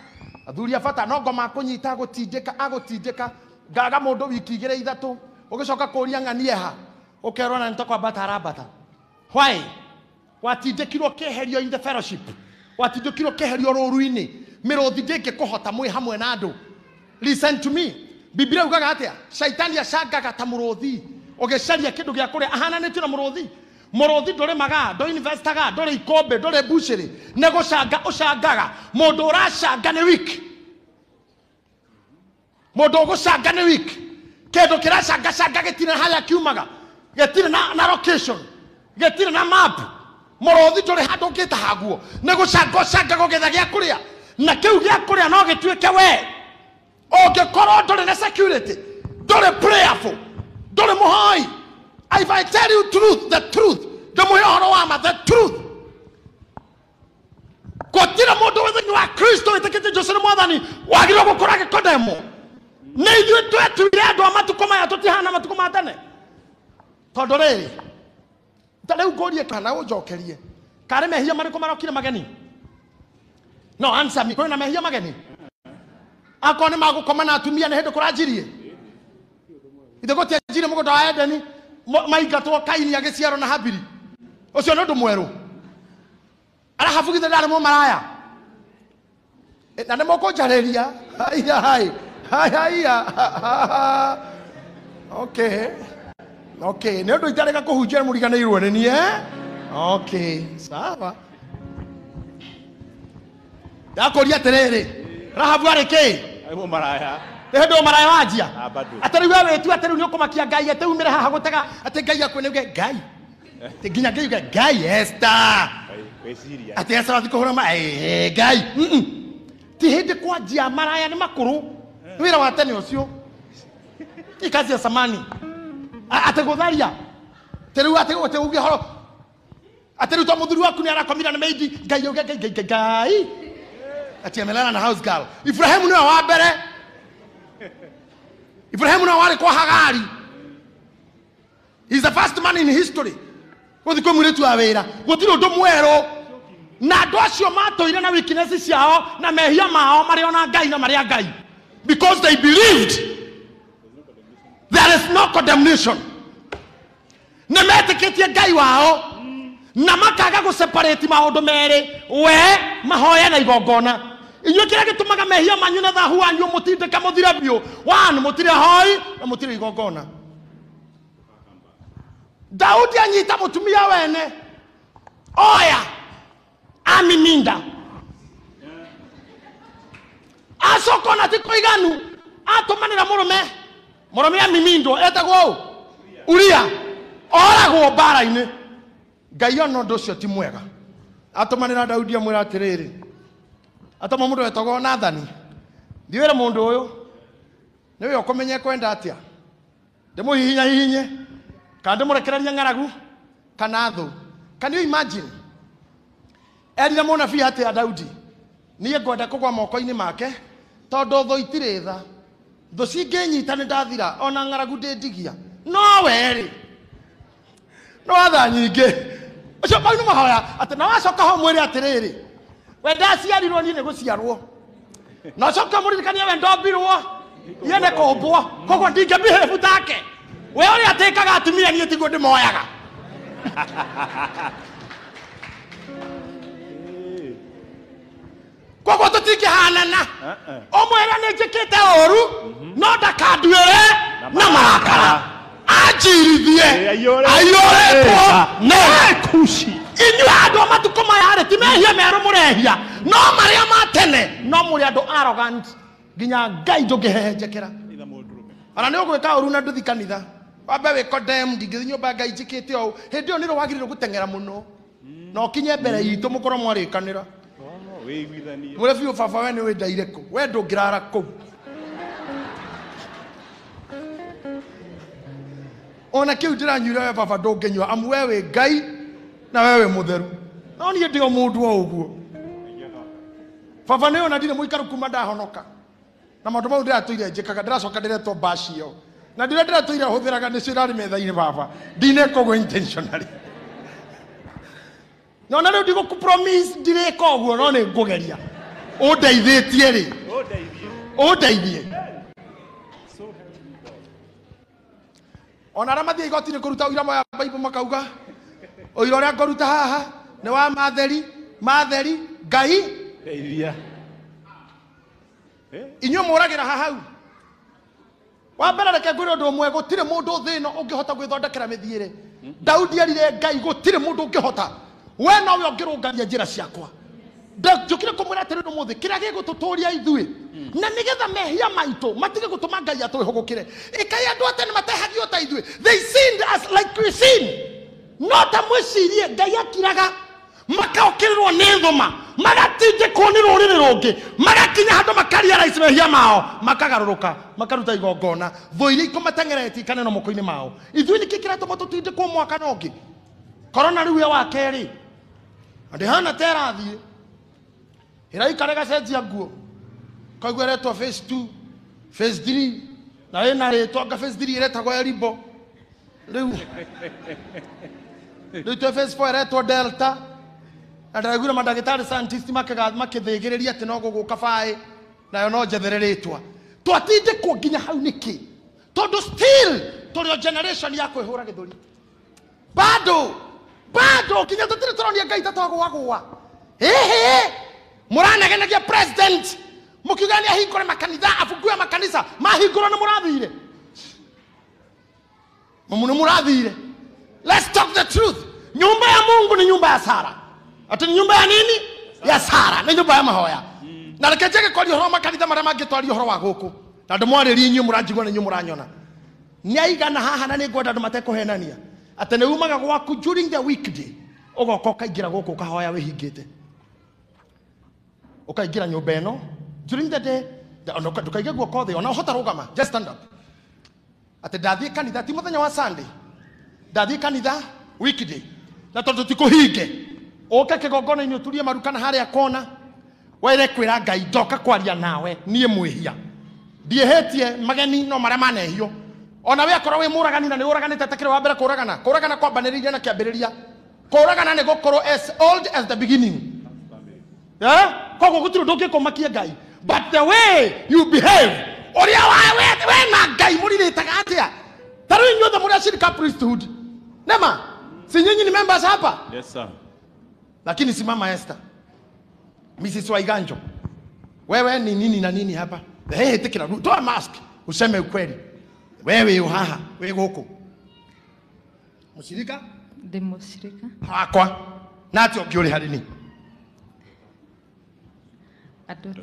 athuri abata no ngoma akũnyita agũtindĩka agũtindĩka ngaga mũndũ wiki igĩrĩ ithatũ ũgĩcoka kũria ng'anie ha ukerwo na nitokwa batara arabata why watindikirwo keherio in the fellowship watindikirwo keherio rũru-inĩ mĩrũthi ndĩngĩkũhota mwĩ hamwe na andũ listen to me bibilia ugaga atia shaitani acangaga ta mũrũthi ũgĩcaria kĩndũ gĩa kũrĩa ahananĩtio na mũrũthi mũrũthi ndũrĩmaga ndũinvestaga ndũrĩ ikũmbĩ ndũrĩ mbucĩrĩ nĩ gũcanga ũcangaga mũndũ ũracanga nĩ wiki mũndũ ũgũcanga nĩ wiki kĩndũ kĩracangacanga gĩtina harĩa kiumaga getire na na location getire na map morothi tå rä handå ngä tahaguo nä gå cangacangago getha gä a kå rä a na kä u gä a kå rä a no gä tuä ke we å ngä korwo ndå rä na security ndå rä prayerful ndå rä må hoi if i tell you truth the truth ndä må he å horo wa ma the truth gotire må ndå wä thä wa kristo wä tä kä te jesu nä mwathani wagä rwo gå kå ra gä kodemo nä ithuä twetuire andå a matukå maya tå tihana matukå ma tene tondu rä ta riu rie kana njokerie karä mehia kå marokire mageni no answer me na mehia mageni akorwo nä koma na atumia nä hä ndä kå ranjirie ithä gå tianjirie må gå nda wa endeni maingatwo kaini agä ciarwo na habiri å cio nä å ndå mwerå arahabu ndarä må maraya na nä måkå njarä ria ok okay okay nä å ndå itareka kå hunjia må irwo nä nie okay sawa ria atä rä rä rahabu arä kä nä hä ndå maraya wanjia atä rä u wä tu atä rä u nä å kå makia ngai atä umä re haha gå tega atä ngai akwä nä uge ngai nginya ngai uge ngai esta atä esta wathikå hå ra ma ngai ti hä ndä kwanjia maraya nä makå rå wä ra wa tene å cio ikazi ya samani ategutharia teriu ategutige horo ateri to muthuri waku ni arakomira na maidi ngai uge ngai ngai ngai ati amelala na house girl Ibrahimu niwe wa mbere Ibrahimu niwe warĩ kwa Hagari he's the first man in history guthi kwĩ mũirĩtu wa wĩra gũtirĩ ũndũ mwerũ na andũ acio matũire na wikinesi ciao na mehia mao marĩ ona ngai na marĩ a ngai because they believed there is no condemnation nä metä kä tie ngai wao na makaga gå separati maå ndå merä we mahoya na igongona inyuä kä rä a gä tå maga mehia manyu na thahu wanyu må tindä ka må thire biå nä må tirä hoi na må tirä igongona daudi anyita må tumia wene oya amininda acoka ona tikå iganu atå manä ra må rå me muromia mimindo etagwo u uria oragwo mbara-inĩ ngai ona ũndũ ũcio ti mwega atũmanĩra daudi amwĩra atĩrĩrĩ må ndå wetagwo nathani yå nä mũndũ ũyũ å kå menye kwenda atĩa ndĩmũhihinya hihinye kana rekereria ng'aragu kana thå can you imagine erire mũnabii atĩa daudi niĩ ngwenda gwa moko-inĩ make tondå thå itirä tha thå cingänyita nä ndathira ona ng'aragu ndä ndigia no werä nä watha nyingä å mau nä mahoya atä na wacoka ho mwä rä atä rä rä we ndaciarirwo niä nä gå ciarwo na å coke må ririkania we ndombirwo iä nä kå mbwo koguo ndingä bu take we å rä a atä kaga atumia niä tiguo ndä moyaga koguo tå hanana å uh-uh. mwä ra nä njä kä te å ru mm-hmm. no ndakanduä na marakara anjirithie aiyå rä two nekuci inyuä andå a matukå mayarä ti mehia merå må rehia no marä a ma tene no må rä andå nginya ngai ndå ngä hehenjekä ra ona nä å gwä ka å ru na ndå thikanitha kanitha wambe wä kodem ndingä thi nyå mba ngai njä kä te å hä ndä ä yo nä rå wagä rä rwo gå teng'era må no mm. na å kinye mbere mm. itå må korwo mwarä kanä ra wiguithanie mwire biu baba we ni wendaire ku we ndungirara u ona kä u ndä ranyuire we baba ndunginyua amu we wi ngai na we wi mutheru no niä ndä o må ndå o å guo baba nä ona ndirä må ikaru kuma ndahonoka na maå ndå mau ndä ratå njä kaga ndä racoka ndä retwo mbaci na ndä rä a ndä ratå ire hå thä raga nä cio rarä metha-inä baba ndinekogwo no na rä u ndigå kå ndirä ka å guo no nä ngå geria å ndeithä tie rä å ndeithie ona arä a mathiä igoti nä kå ruta å ira moya mbaibo makauga å ira å rä a ngåruta haha nä wa matheri matheri ngai inyuä må ragä ra hahau wa mbere reke ngwä re å ndå mwe gå tirä må ndå thä no å ngä hota gwä thondekera mä thiä rä daudi arire ngai gå tirä må ndå å ngä hota we no we ungirungania njira ciakwa njukire kumwira atirä rä må thä kä rä a gä gå tå tå ria ithuä na nä getha mehia maitå matige gå tå ma ngai atå hå gå kä re ä kai andå ate nä matehagio ta they sinned as like we sin no ta mwä cirie ngai akiraga makaå rwo nä thoma magatinjä kwo nä rå rä rä rå ngä magakinya handå makariaraici mao makagarå rå ka makaruta igongona thå iria ikåmateng'ereti ikaneno moko-inä mao ithuä nä kä kä ratå matå tindä kwo mwaka nongä korona rä u we wa kerä hana ta ä raikare ĩgacenjia nguo kaigua ĩretwo phase two phase rä na ĩna rĩtwa nga phase three ĩretagwo elibo rĩu rĩu twĩ phase four makä delta na rä ria atä makĩthĩgĩrĩria gå no gũgũka baĩ nayo no njethere twatindä kwo nginya hau kä tondå still rä o generation ya kwĩhũra gĩthũri bado bado kinya tatire turoni ngai tatago wagwa hehe muranegenagia president mukigania hingore makanitha afungue makanisa mahingoro ni murathire mumu ni murathire let's talk the truth nyumba ya mungu ni nyumba ya sara ati ni nyumba ya nini ya sara ni nyumba ya mahoya hmm. na reke kwa kwaria makanitha marama mangitwaria horo wa guku na ndimwarĩrie inyuĩ mũranjigua na inyuĩ mũranyona nĩ aigana haha na nĩ ngwenda andũ matekuhenania atĩ nĩ umaga gwaku during the weekday ũgoka ũkaingĩra gũkũ ũkahoya wĩhingĩte ũkaingĩra nyũmba ĩno during the day ndũkaige guoko thĩ ona ũhota rũgama just stand up atĩ ndathiĩ kanitha ti mũthenya wa sunday ndathiĩ kanitha weekday na tondũ ti kũhinge ũke kĩgongona-inĩ ũturie maru kana harĩa kona were kwĩra ngai ndoka kwaria nawe niĩ mwĩhia ndiĩhĩtie mageni no marĩa manehio ona we akorwo wi muragani na ni uraganite takire wa mbere kuragana kuragana kwambanirie na kiambiriria kuragana ni gukorwo as old as the beginning eh? kutiru gutiri ndungi makia gai but the way you behave uria we na gai ngai muriritaga atia taru the muri ashirika priesthood nema si nyinyi ni members hapa yes, sir. lakini si simama Esther Mrs. Waiganjo wewe ni nini na nini hapa hehetikä na toa mask useme ukweli wewe haha we guku mucirika ndi mucirika hakwa na ati ungiuri ni adota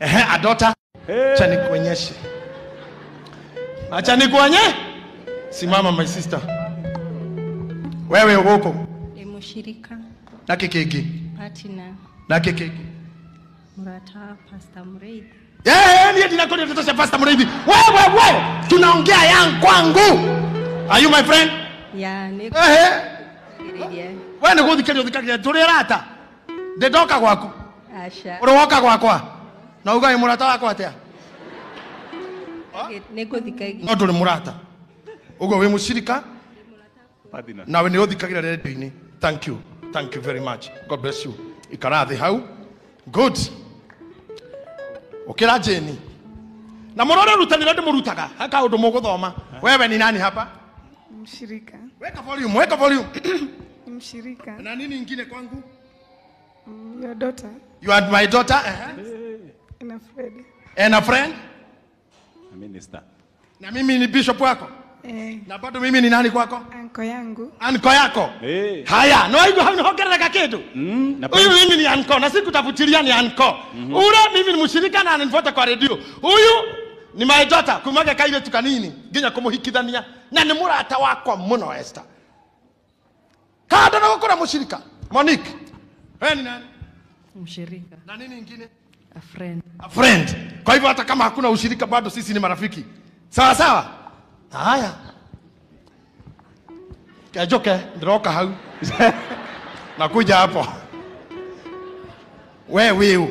ehe adota hey. acha nikuonyeshe acha nikuonye simama my sister wewe guku ndi mucirika na kikiki partner na kikiki murata pastor Muraithi Eh, eh, pastor Muriithi, wewe wewe, tunaongea yangu kwangu. Are you my friend? Yeah, niko. Eh. eh. Wewe ni guthikira uthikagira turirata. Ndoka gwaku. Asha. Uroka gwakwa. Na ugai murata wakwa atia. Niguthikagira. No nduri murata. Ugo we mushirika? na Nawe ni uthikagira redio-ini. Thank you. Thank you very much. God bless you. Ikara hau. Good ukira jeni na må rutanira ndimurutaga haka undu muguthoma eh. wewe ni nani hapa mshirika weka volume weka volume mshirika na nini kwangu mm, your daughter you are my daughter uh eh? -huh. and a friend and a friend a minister na mimi ni bishop wako Eh. Na bado mimi ni nani kwako? Anko yangu. Anko yako? Eh. Haya, no hivyo hamnihongerera kitu. Mm, Huyu mimi ni anko na siku tafutilia ni anko. Mm -hmm. Ule mimi ni mshirika na ananifuata kwa redio. Huyu ni my daughter kumage kaire tukanini nginya kumuhikithania na ni murata wako mno Esther. Kada na gukora mshirika. Monique. Wewe ni nani? Mshirika. Na nini nyingine? A friend. A friend. Kwa hivyo hata kama hakuna ushirika bado sisi ni marafiki. Sawa sawa? haya njoke ndiroka hau nakuja hapo we wiu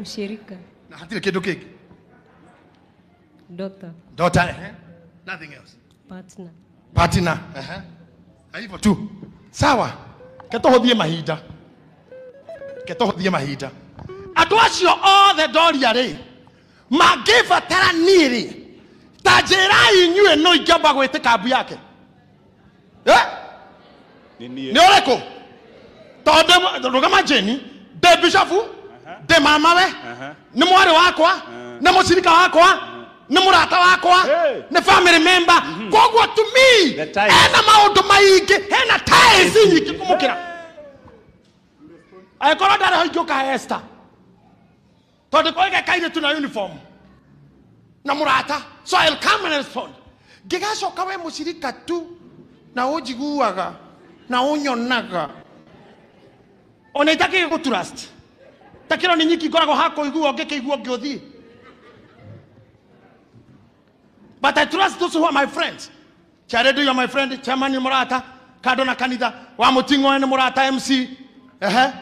mshirika na hatile kitu kiki dota dota eh? nothing else partner partner eh uh -huh. hivyo tu sawa ketohothie mahinda ketohothie mahinda andu acio othe ndoria ri mangibataranirie ta njä inyuä no ingäamba gwä tä ka yake nä å rä kå tondå rå gama ndä bishofu ndä mamawe nä mwarä wakwa nä må cirika wakwa nä må rata wakwa nä bamä rä koguo tumi hena maå ndå maingä hena taci nyingä kå må kä ra angä korwo ndarä ho ingä å kahe tondä koä gekairä tu na uniform na murata so i'll come and respond ngigacoka we mucirika tu na unjiguaga na unyonaga ona itaki gå trust takiro ni nyiki ngoragwo hakå igua ngä kä iguo ngä å thiä but i trust those who are my friends chare do you my friend chamani murata må rata na kanitha wa mutingo ting'oe murata mc ehe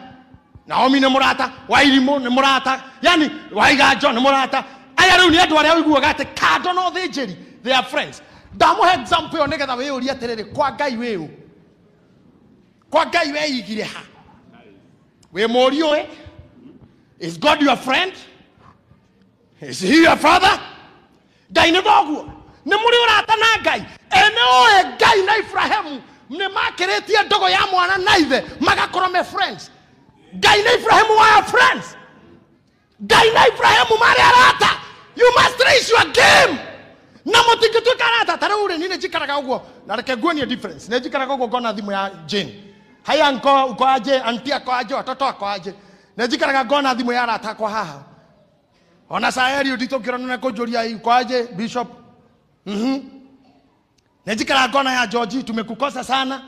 naomi ni murata rata ni murata yani waiga john må rata aya rä ni nä andå arä a å kando no thä they are friends ndamå he ä yo nä getha wä å ria atä rä kwa ngai wä å kwa ngai weigire ha we må ri is god your friend is he your father ngai ni doguo ni muri urata na ngai ene å ä ngai na iburahemu nä makä rä tie ndogo ya mwana na ithe magakorwo me friends ngai na iburahemu waya friends ngai na iburahemu marä arata you must raise your game na mutingituika rata tara uri ni njikaraga uguo na reke nguonie difference ni njikaraga uguo ngona thimu ya Jane haya nko uko aje anti ako aje watoto ako aje ni njikaraga ngona thimu ya rata kwa haha ona saeri ndito kirona na kujuria uko aje bishop mhm mm njikaraga ngona ya George kukosa sana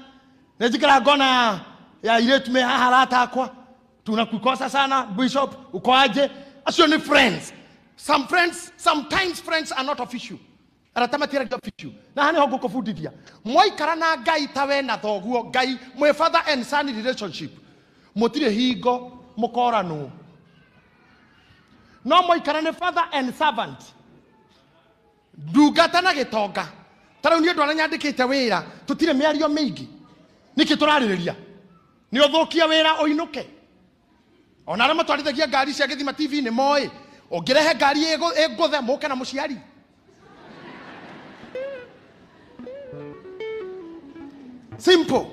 njikaraga ngona ya ya ile tumehaha rata akwa kukosa sana bishop uko aje acio ni friends Some friends, sometimes friends are not of issue. Aratama tira of issue. Na hani hongo kofudithia. Mwai karana gai tawe na thoguo gai my father and son relationship. Mutire higo mukoranu. No mwai karana father and servant. Ndungata na gitonga. Tarau ni ndu arĩa nyandĩkĩte wĩra tũtirĩ mĩario mĩingĩ. Nĩkĩ tũrarĩrĩria? Nĩ ũthũkia wĩra ũinũke. Ona arĩa matwarithagia ngari cia gĩthima TV ni moĩ ungirehe ngari inguthe muke na muciari simple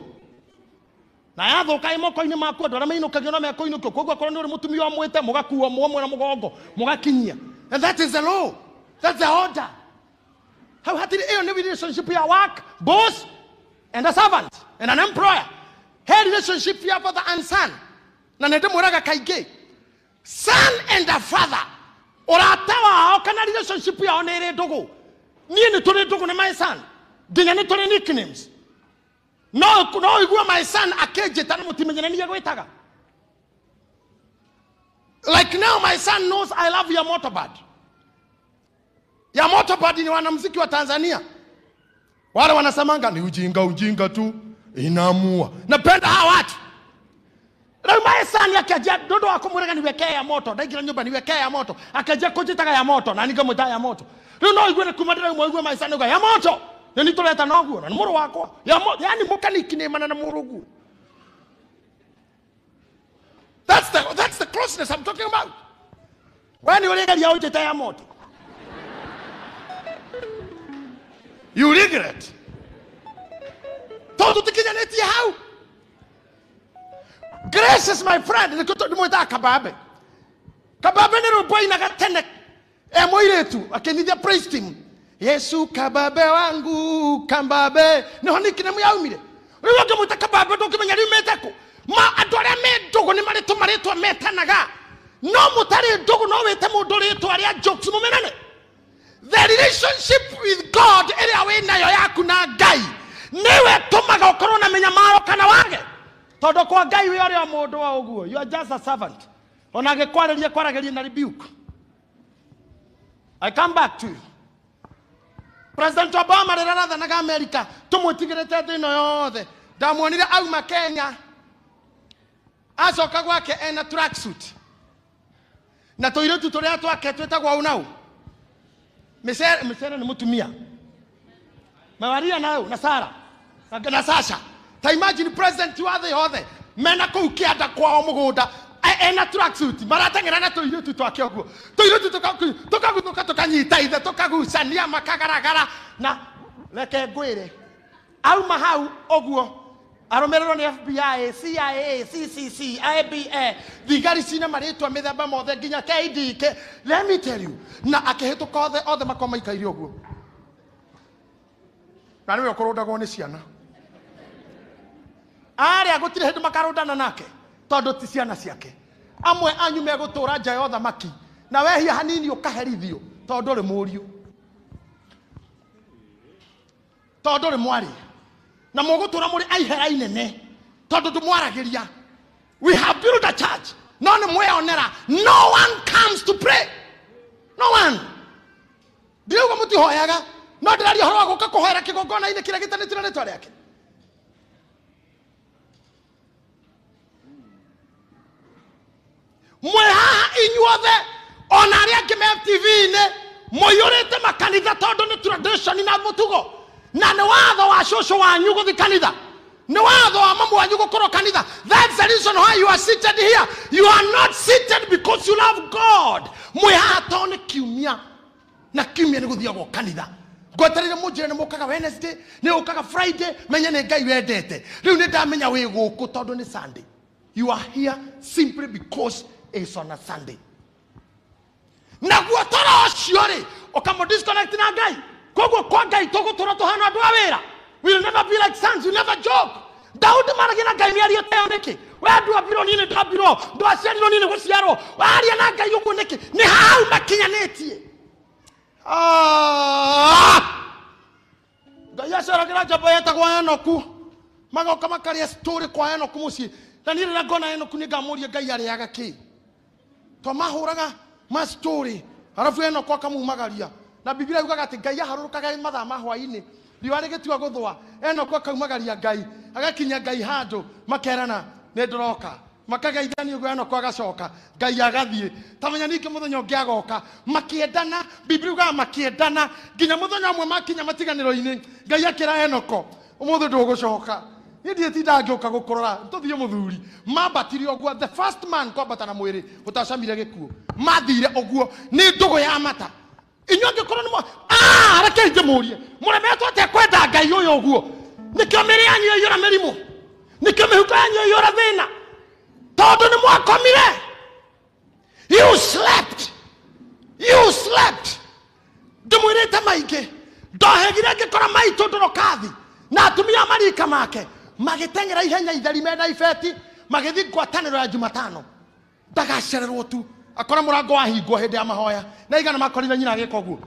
na yathuka i moko-inä maku andå arä a mainåkagio na mekå-inåkio koguo akorwo nä å rä må tumia mwä te må gakuo mwamwe na må gongo må gakinyia and that is the law that's the order hau hatirä ä yo nä relationship ya work boss and a servant and an employer he relationship ya father and son na nä ndä mwä raga son and a father urata wao kana relationship yao nä rä ndå niä nä tå rä nä my son nginya nä tå rä nicknames no no igua my son akenjä ta na må timenyananie like now my son knows i love your motorbad ya motorbad ni wanamziki wa tanzania wale wanasemanga ni ujinga ujinga tu inamua napenda hawa watu rauma esani akianjia ndondo akumwiraga niwekee ya moto ndaingira nyumba niwekee ya moto akianjia kunjitaga ya moto na ningamwita ya moto riu no igue kuma ndira imwe igue maisani ya moto ni ni tuleta noguo na ni muru wakwa ya moto yani mukanikinimana na murugu that's the that's the closeness i'm talking about wani urigeria ta ya moto you regret tondu tikinyanitie hau grace is my friend nä mwä kabambe kababe nä rwä mbo ainaga tene e må tu akä praise team yesu kababe wangu kababe nä ho nä mu yaumire rä u å ngä mwä ta kabambe ndå ngä menya rä u mä kå ma andå arä a me ndågå nä marä tå marä two metanaga no må tarä ndågå no wä te må ndå rä two arä a må menane the relationship with god ä rä a wä nayo yaku na ngai nä we tå maga å korwo na menyamaro kana wage tondu kwa ngai we uri o wa uguo you are just a servant ona gikwariria kwaragiria na rebuke i come back to you president obama rä rä arathanaga amerika tå mwä tigä rä te thä ino yothe ndamuonire auma kenya acoka gwake ena tracksuit na tå irä tu tå rä a twake twä tagwo au nau mä cere nä må tumia mawaria nau na sara na sasha ta imagine president wa thä other mena kå u kä anda kwao må gå nda ena e, tracksuit marateng'era na tũirĩtu twake ũguo tũirĩtu tũkaguthũka tũkanyita ithe tũkagucania makagaragara na leke ngwĩre au mahau oguo arũmĩrĩrwo ni fbi cia ccc aba thigari cina marĩtwa mĩthemba mothe nginya kdk let me tell you na akĩhĩtũka kothe othe makoma ikairi oguo na nĩwe ũkũrũndagwo nĩ ciana arä gå tirä hä ndä makarå nake tondå ti ciana ciake amwe anyu megå tå ra nja ya thamaki na wehia hanini å kaherithio tondå rä må riå tondå rä na må gå tå ra må rä aihera inene tondå ndå mwaragä we have built a church no nä mweyonera no one comes to pray no one ndirauga må tihoyaga no ndä raria wa gå ka kå hoera kä gongona-inä kä rä a gä tanä tio mwä haha inyuothe ona arä angä me tv-inä måiyå rä te makanitha tondå nä na må tugo na nä watho wa cåcå wanyu gå thi kanitha nä watho wa mamu wanyu gå korwo kanitha thats the reason why you are seated here you are not seated because you love god mwä haha to nä kiumia na kiumia nä gå thiagwo kanitha ngwetereire må njä re nä må wednesday nä å kaga friday menye nä ngai wendete rä u nä ndamenya wä gå kå tondå nä sunday you are here simply because is on a Sunday. naguotora ũcio rĩ disconnect na gai. koguo kwa ngai tũgũtũra tũhana andũ a wĩra will never be like sons you never joke. daudi maragia na ngai nĩario teo nĩkĩ we ndwambirwo niĩ nĩ ndambirwo ndwaciarirwo niĩ nĩ gũciarwo waria na gai yungu neki. Ni hau makinya neti. Ah! makinyanĩtie ngai aceragĩra njamba Maga enoku kari ya story kwa enoku musi. na niĩ rĩrĩa ni gamuri ya gai yari yaga kĩĩ masturi arafu eno kwa kamumagaria na bibilia yugaga atä ngai aharũrũkaga mathaa ma hwainĩ riũa rä gä tua gå thwa enoko akaumagaria ngai agakinya ngai handå makerana nä ndå roka makageithania eno kwa agacoka ngai agathiä tamenya ningä må thenya å ngä agoka makä bibilia ugaga makä nginya må thenya mwe makinya matiganä ini ngai akä ra enoko å må thä ndå gå coka nä ndiä tinda ngä å ka gå kå rora tå thiä må thuri mambatire å guo the first man kwambata na mwä rä gå tacamire gä kuo mathire å guo nä ndå gå ya mata inyuä angä korwo nä rekei njä må rie må remetwo atekwenda ngai å yå å guo nä kä o mä rä yanyu ä yå ra mä rimå nä kä o mä huko yanyu ä yå ra thä na tondå nä mwakomire you slept you slept ndä mwä rä te maingä ndohegire ngä kora maitå ndå rå kathi na atumia marika make magitengera ihenya itheri menda ibeti magithi ngwataniro ya jumatano ndagacererwo tu akora murango wahingwo hindi ya mahoya na igana makorire nyina agika guo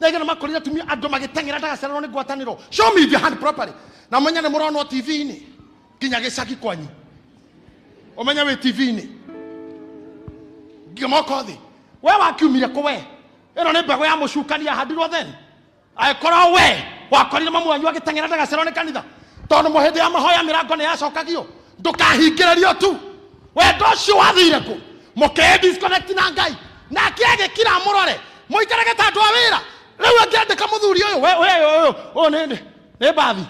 na igana makorire tumia andu magitengera ndagacererwo ni ngwataniro show me the hand properly na mwenye ni murono tv ni nginya gicaki kwanyi umenye wi tv ni ngimoko thi we wakiumire kũwe ĩno nĩ mbegũ ya mũcukani ahandirwo then agĩkorwo we wakorire mamwanyu agĩteng'era ndagacerwo ni kanitha tondu muhindi ya mahoya rango nä yacokagio ndukahingiririo tu wendo ucio wathire ku mukidisconnect na ngai nake agikira murore muikarage ta andu a wira riu må muthuri uyu uyu uyu ni ni mbathi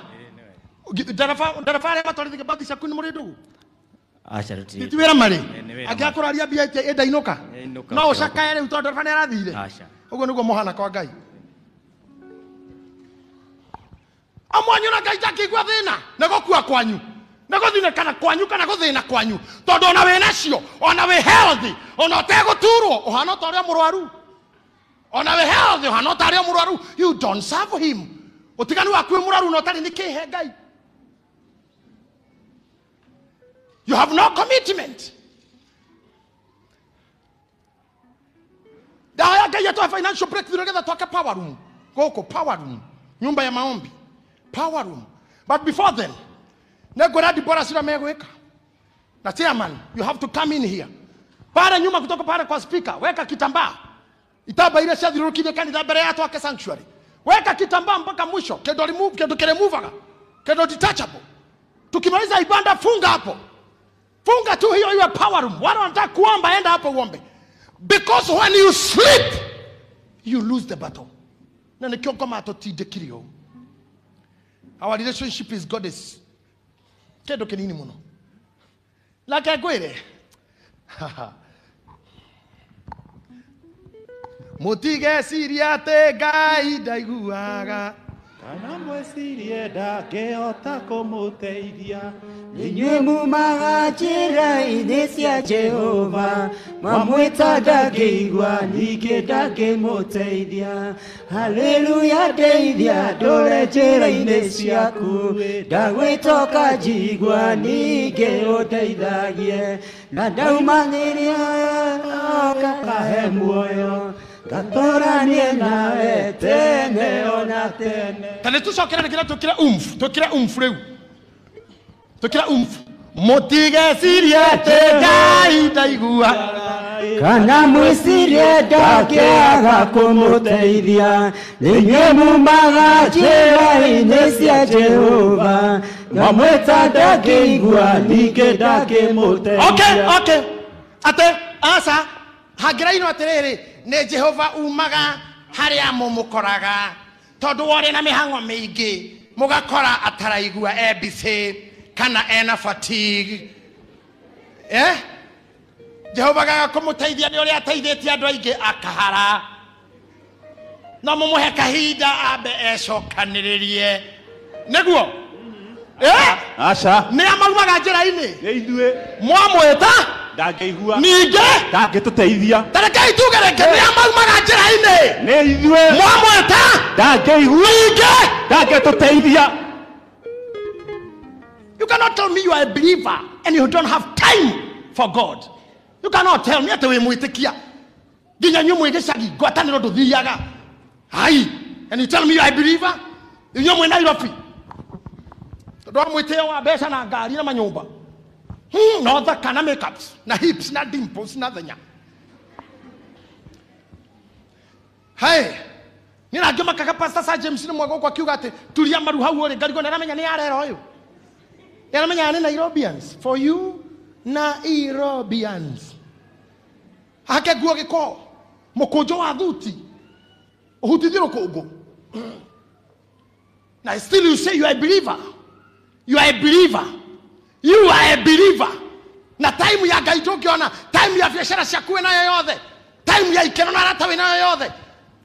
ndereba ndereba aria matwarithagia mbathi ciaku ni muri ndugu ti wä ra marä angä akå raria mbia ä ndainuka no å cakae rä u tondå ndereba nä arathire å guo nä guo må hana kwa ngai amwanyu na ngai ndakĩigua thina nĩ gũkua kwanyu nĩ gũthinĩkana kwanyu kana gũthĩna kwanyu tondũ ona wĩ nacio ona wĩ healthy ona ũtegũturwo ũhana o ta ũrĩa mũrwaru ona wĩ healthy ũhana o ta ũrĩa you don't serve him ũtiganu waku wĩ mũrwaru na ũtarĩ nĩ kĩhe ngai you have no commitment ndahoya ngai atũhe financial breakthrough nĩgetha twake power room gũkũ power room nyumba ya maombi power room. But before then, Negora Dibora Sira ameweka na chairman, you have to come in here. Pale nyuma kutoka pale kwa speaker, weka kitambaa. Itaba ile shadi ruki kani da bere yatu wake sanctuary. Weka kitambaa mpaka mwisho, kedo remove, kedo kere move kedo detachable. Tukimaliza ibada funga hapo. Funga tu hiyo iwe power room. Wale wanataka kuomba enda hapo uombe. Because when you sleep, you lose the battle. Na nikiwa kama atotidekiri Our relationship is goddess. Kedo kenini mono. Laka kwere. Motige siriate gai daiguaga. kana mwecirie ndangĩhota kũmũteithia inyuĩ mumaga njĩra inĩ cia jehova mwamwĩta ndangĩigua ningĩ ndangĩmũteithia haleluya ndeithia ndũre njĩra-inĩ ciaku ndagwĩtoka njigua ningĩ ũndeithagie na ndaumanĩria kahe muoyo ndatoranie nawe tene ona tene tande tucokerane kira tukira umfu tukira umfu riu tukira umfu mutigecirie ati ngai ndaigua kana mwicirie ndakiaga kumuteithia inyue mumaga njira-ini cia jehova na mwita ndakiigua ningi ndakimuteithia okay, okay. ate aca hangirainwo atiriri nä jehova umaga harä a må må koraga tondå worä na mä hango mä ingä må gakora ataraigua ebicä kana ena fatigue eh? jehova gaga kå må teithia nä å rä a ateithä tie andå aingä akahara no må må he kahinda ambe ecokanä rä rie nä guo nä a eh? maumaga njä ra-inä mwamwä ta ndangĩigua tuge maumaga njĩra-inĩ nĩ ithuĩ mwamweta ndangĩigua ningĩ ndangĩtũteithia You cannot tell me you are a believer and you don't have time for God. You cannot tell me Nginya Ai, and you tell me you are a believer? Nairobi. wa wa mbeca na ngari na mba hmm, na other kana makeups na hips na dimples na dhenya hey nina ngä makaka pasta sa james nä mwega kwa kiuga atä turia maru hau å rä ngarigo nä aramenya nä arera å yå nä aramenyaga nä nairobians for you nairobians hake nguo gä koo må kå njo wa thuti å hutithie rå kå hmm. ngå na still you say you are a believer you are a believer you are a believer na time ya ngai ndångäona time ya biacara ciaku nayo yothe time ya ikeno na arata wä yothe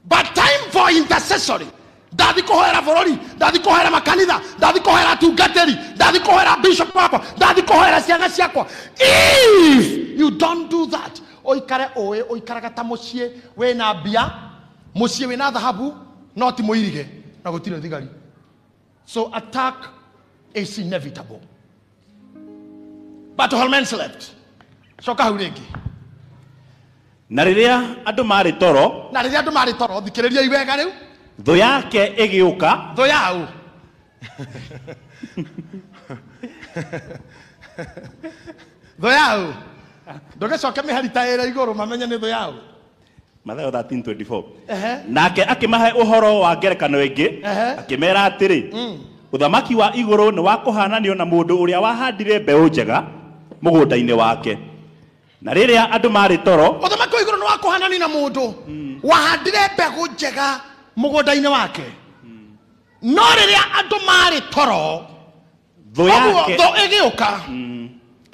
but time for intercessory ndathi kå hoera bå rå ndathi kå hoera makanitha ndathi kå hoera tungatäri ndathi kå hoera bishop wakwa ndathi kå hoera ciana ciakwa if you don't do that oikare åä oikaraga ta må ciä wä na mbia må ciä wä na thahabu no ti må irige na gå tirä thigari so attack is inevitable but Holmens left coka hau ringi na riria andu mari toro na riria andu mari toro thikiriria iwega riu thu yake igiuka thu yau thu yau ndugecoke mihari ta ira iguru mamenye ni thu yau Mathayo 13:24 nake akimahe uhoro wa ngerekano ingi akimera atiri uthamaki mm. wa iguru ni wa kuhananio na mundu uria wahandire mbeu njega mugunda-inä wake na rä rä a andå toro å thamaki wa igå rå nä na må ndå hmm. wahandire mbegå njega må gånda-inä wake hmm. no rä rä a andå toro thå yake gä å ka ä hmm.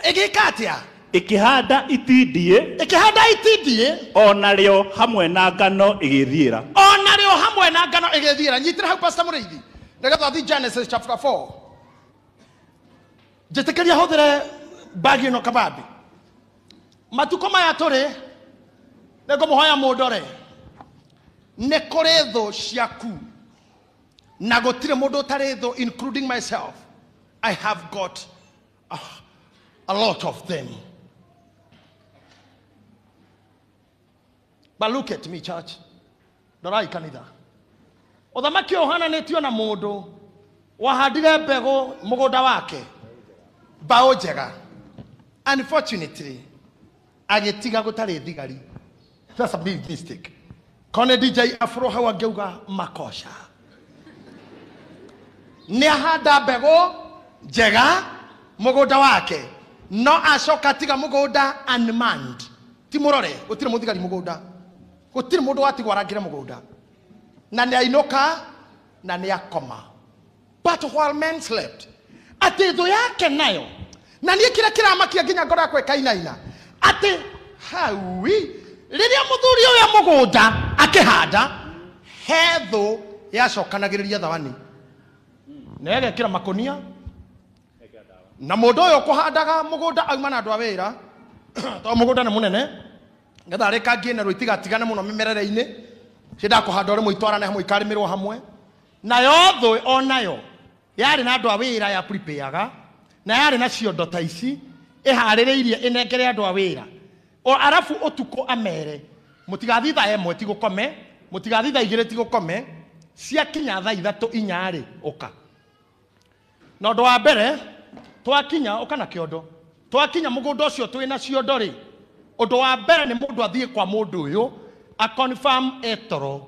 gä ka atä a ikihanda itindiä ikihanda itindiä ona rĩo hamwe na ngano ĩgĩthiĩra ona rĩo hamwe na ngano ĩgĩthiĩra nyitira hau pastor mũrĩithi nĩgetha thi genesis chapter 4 njĩtĩkĩria hothere bagino kabambi matuko maya turi ni ngumuhoya mundore ni kuri thu ciaku na gutire mundu utari thu including myself i have got a, a lot of them but look at me church ndorai kanitha uthamaki uhananitio na mundu wahandire mbegu mugunda wake mbaũ njega unfortunately agitiga gutari thigari that's a big mistake kone dj afro hawa geuga makosha nä ahanda mbegå njega må gå nda wake no acoka tiga må gå nda ti må rore gå tirä må thigari må gå nda gå tirä må ndå watigwo re må gå nda na nä ainå na nä akoma but while men slept atä thå yake nayo na niä kä rä a kä ramakia nginya ngoro yakwa ĩkainaina atä haui rä rä a må thuri å yå må gå nda akä handa he thå yacokanagä rä ria thawani na ĩgekä ra makonia na må ndå å yå kå handaga må gå nda auma na andå a wä ra to må gå nda nä må nene getha rä kangä nerå itigatigane må no mä merere-inä ciendakå handa å rä må itwarane hamwe ikarä mä rwo hamwe nayo thå onayo yarä na andå a wä ra yaga na yarä na ciondo ta ici ĩharä rä irie ä nengere andå a wä ra o arabu å tukå amere må tigathi tha ĩmwe tigå kome må tigathi tha igä rä tigå kome ciakinya tha ithatå inyarä å ka na å ndå wa mbere twakinya å ka na kä ondo twakinya må gå nda å cio twä na ciondo rä å ndå wa mbere nä må ndå athiä kwa må ndå å yå aconfirm etoro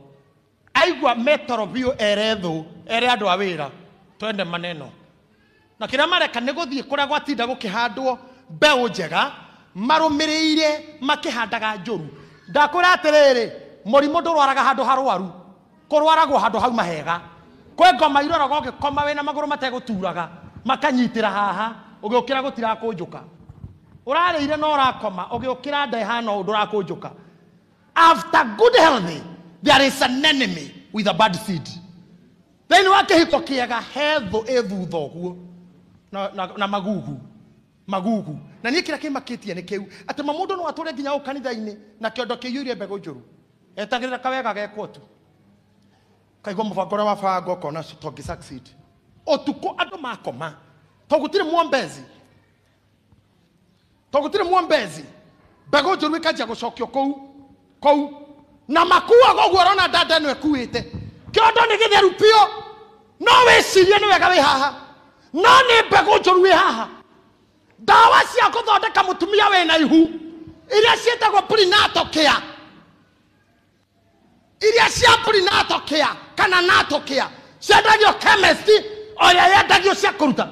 aigua metoro biå ere thå ere andå a wä ra twende maneno na kä rä a mareka nä gå thiä kå rä a gwatinda gå kä handwo mbeå njega marå mä rä ire makä handaga njå ru ndakwä ra atä rä rä må rimå ndå rwaraga handå harwaru kå rwaragwo handå hauma hega kwä ngoma iroragwo å gä koma wä na magå rå mategå turaga makanyitä ra haha å gä å kä ra gå tirakå njå ka å rarä ire no å rakoma å gä å kä ra ndehana å ndå rakå njå ka after good health there is an enemy with a bad seed thä inä wa kä hiko kä ega he ä thutha å guo na, na, na magugu magugu na niä kä rä a kä makä nä kä u atä mamå ndå no atå re nginya å kanitha-inä na kä ondo kä iyå mbegå njå ru etagä rä ra kawega gekwo tu kaigua må bango å rä a wabango ũkona tångä å tukå andå makoma tondå tirä mwombezi tondå tirä mwombezi mbegå njå ru ä kanjia gå cokio kå u na makuaga å guo rona ndanda no ekuä te kä ondo nä gä theru biå no wä cirie nä wega wä haha no nä mbegå njå ru haha ndawa cia gå thondeka må tumia wä na ihu iria ciätagwo prinatokä a iria cia kä a kana natokä a ciendagio chemist o rä a yendagio cia kå ruta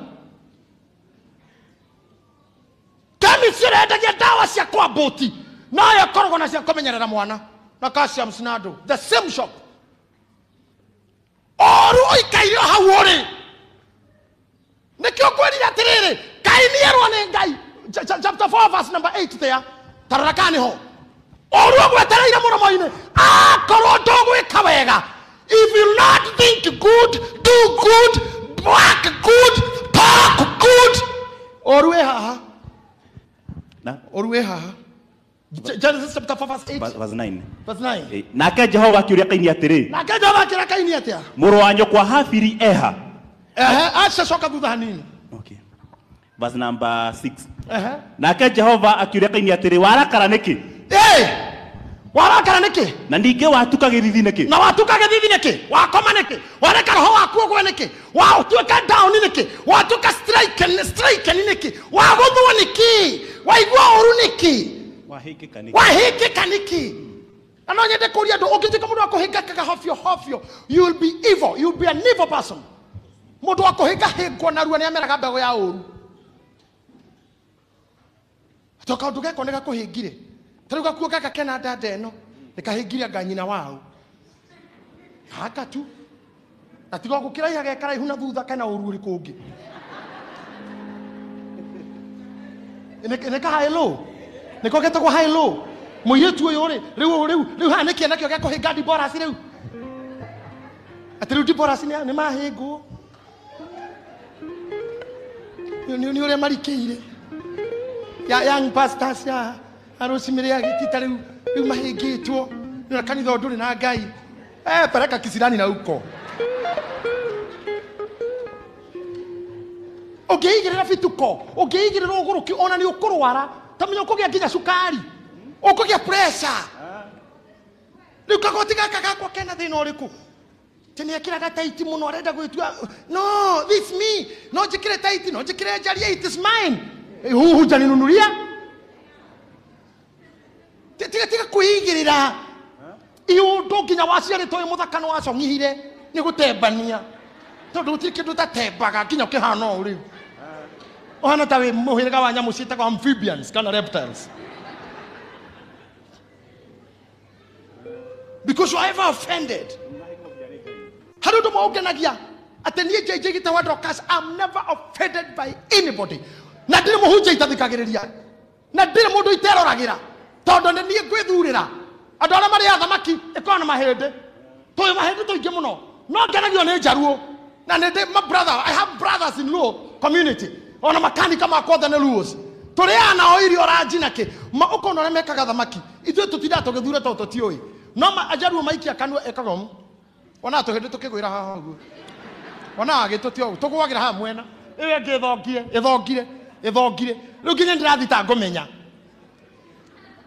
chemist ä rä yendagia ndawa cia kwambåti no yo koragwo na cia kå menyerera mwana na calciums na andå the same shop oru å ikaire hau å rä nikio kwirire atiriri ngai nierwa ni ngai chapter 4 verse number 8 there tarakani ho oruo gwetereire muromo-ini akorwo ndugwika wega if you not think good do good work good talk good orue haha orue haha Genesis chapter 4 verse 8. Verse 9. Verse 9. Nake Jehova akiuria Kaini atĩrĩ. Nake Jehova akĩra Kaini atĩa? Mũrũ wa nyũkwa Habili eha. Ehe, acha soka guthanini. Okay. Verse number 6. Ehe. Nake Jehova akiuria Kaini atiri warakara nĩkĩ? eh warakara nĩkĩ? Na ningĩ watuka gĩthithi nĩkĩ? Na watuka gĩthithi nĩkĩ? Wakoma nĩkĩ? Wareka roho waku niki wa Watuĩka down nĩkĩ? Watuka strike strike nĩkĩ? Wagũthwo nĩkĩ? Waigua ũru nĩkĩ? Wahĩkĩka nĩkĩ? Wahĩkĩka nĩkĩ? Hmm na no nyende kũria andũ ũngĩtuĩka mũndũ wa kũhĩngĩkaga hofio hofio you will be evil you will be an evil person må mundu wa kuhinga hingwo narua nä ameraga mbegå ya å uru to kaundu geko ni gakuhingire tariu gakuo gaka kena ndanda no nä kahä ngire nganyina wao gaka tu na kä raiha gekaraihu na thutha kana å ru rä kå ngä nä kahaä nä ko getagwo haä må ihä tu å yå rä rä u rä u rä u haha nä kä ena kä o gekå hä nga diboraci rä u atä rä u diboraci nä mahä ngwo ni uria marikiire ya young pastors ya arucimire ya gitita riu riu mahingitwo na kanitha nduri na ngai eh pereka kisirani na uko ũngĩigĩrĩra bituko ũngĩigĩrĩra ũgũrũki ona nĩ ũkũrwara tamenya ũkũgĩa nginya cukari ũkũgĩa pressure rĩu kagoti gaka gakwa kena thĩna ũrĩkũ tiniekira ga taiti muno arenda gwitua no this me no jikire taiti no jikire njaria it is mine huhu nunuria tiga tiga kuigirira iu ndu nginya waciarä two muthaka nä wacongihire nä gå tembania tondå gå tirä kä ndå tatembaga nginya å kä hana å rä u åhana ta wä må hä rä ga wa nyamå ciätagwo amphibians kana reptiles because you are ever offended hado to ateni kita wa wandokas i'm never offended by anybody na ndirĩ mũhu njĩitathikagĩrĩria na mo do itero ndirĩ mũndũ iteroragĩra tondũ nĩ niĩ ngwĩthurĩra andũ arĩa marĩ athamaki ĩkorwo na mahĩndĩ tũĩ to tũingĩ mũno no kena ngenagio nĩ jaruo na ne de my brother i have brothers in law community ona makani kama othe nĩ luos tũrĩaga nao irio ranji nakĩ ma ũkona ũrĩa mekaga thamaki ithuĩ tũtindaga tũgĩthura tondũ tũtiũĩ no ajaruo maikia kanua ĩkagomu ona tå hä ndä tå kä gwä ra haha guo ona agä tå ti tå gwagä ra haha mwena ä yo ä ngä ä thongire ä thongire ä thongire rä u nginya ndä rathita ngå menya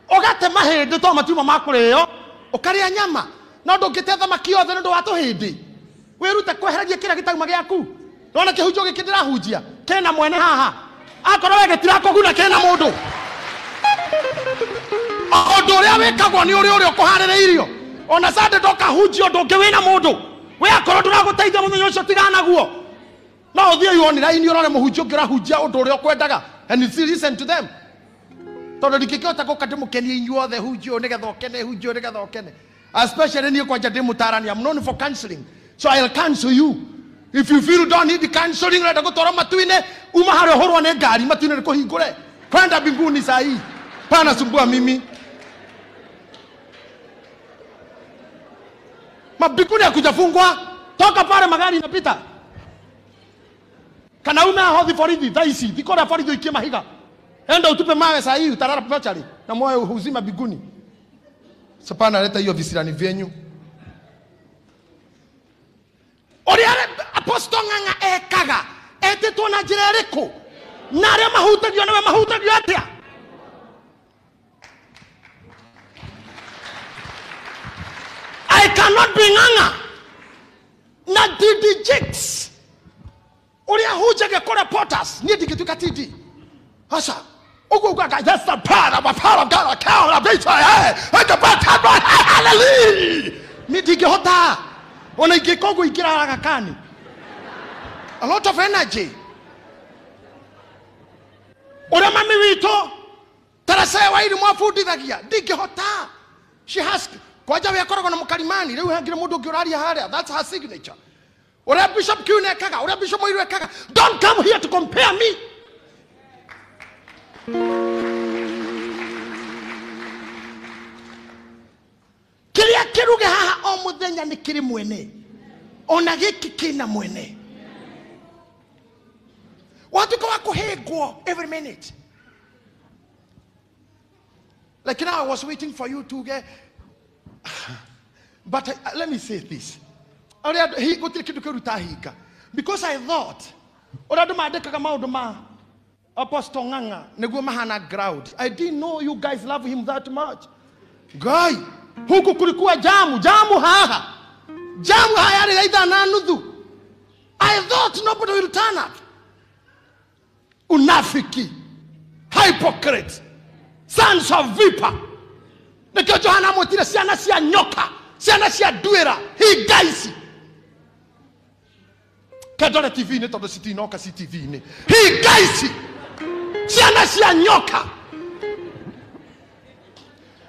å gate mahä ndä to matiuma makå rä o å karä a nyama no ndå ngä te thamaki yothe nä ndå wa tå hä ndä wä rute kwehereria kä rä a gä tauma gä aku rona kä hunjio gä kä ndä rahunjia kä na mwene haha akorwo we gä tirakå guna kä na må ndå å ndå å rä a wä kagwo nä å rä å rä a å kå harä rä irio ona sande ndoka hunjia undu ungi wina mundu we akorwo nduraguteithia muthenya ucio tiganaguo no uthie iwoniraini urore muhunjia ungi urahunjia undu uria ukwendaga and listen to them tondå ndingäkĩhota gå ka ndä må kenie inyuothe hunjio nä getha å kene hunjio nä getha å kene especially niä kwanja ndä må tarania mnoni for counseling so i'll counsel you if you feel don't need counseling renda gå twarwo matu-inä uma harä a å hå rwo nä ngari matu-inä nä kå hingå re kwenda mbinguni saii pana sumbua mimi mabikuni akujafungwa toka pale, magari inapita. ume ahothi foridhi dhaishi thikora foridhi ikie mahiga, enda utupe mawe saa hii, utarara pachali na moyo uzima biguni. Sapana, leta hiyo visirani vyenyu oriare aposto ng'ang'a ekaga etitwo na njira iriku na aria mahutagio nawe mahutagio atia I cannot be ng'ang'a Na DD jigs. Uria hujege kore potas. Nye dikituka TD. Asa. Ugu gaga. That's the power of the power of God. I The power of Israel. The power of Hallelujah. Nidige hota. Ona ikira igira kani A lot of energy. Uria mami wito. Tarasaya wairi mwafudithagia. Ndige hota. She has kwanja we akoragwo na mukarimani riu hangire mundu ungi uraria haria that's her signature uria bishop kiune ekaga uria bishop moiru ekaga don't come here to compare me kiria kiruge haha o muthenya ni kiri mwene ona giki kina mwene watuko wa kuhegwo every minute Like now, I was waiting for you to get but uh, let me say this gå tirä kä ndå kä ruta because i thought å rä andå mandä kaga maå ndå ma apostle ng'ang'a niguo mahana ground i didn't know you guys love him that much ngai huku kulikuwa jamu jamu haha jamu haya rä gaithaa na nuthu i thought nobody will turn up unafiki hypocrite sons of viper nikio johana mwitire ciana cia nyoka ciana cia nduĩra hinga ici kendore tv-inĩ tondũ citinoka ci tv-inĩ hinga ici ciana cia nyoka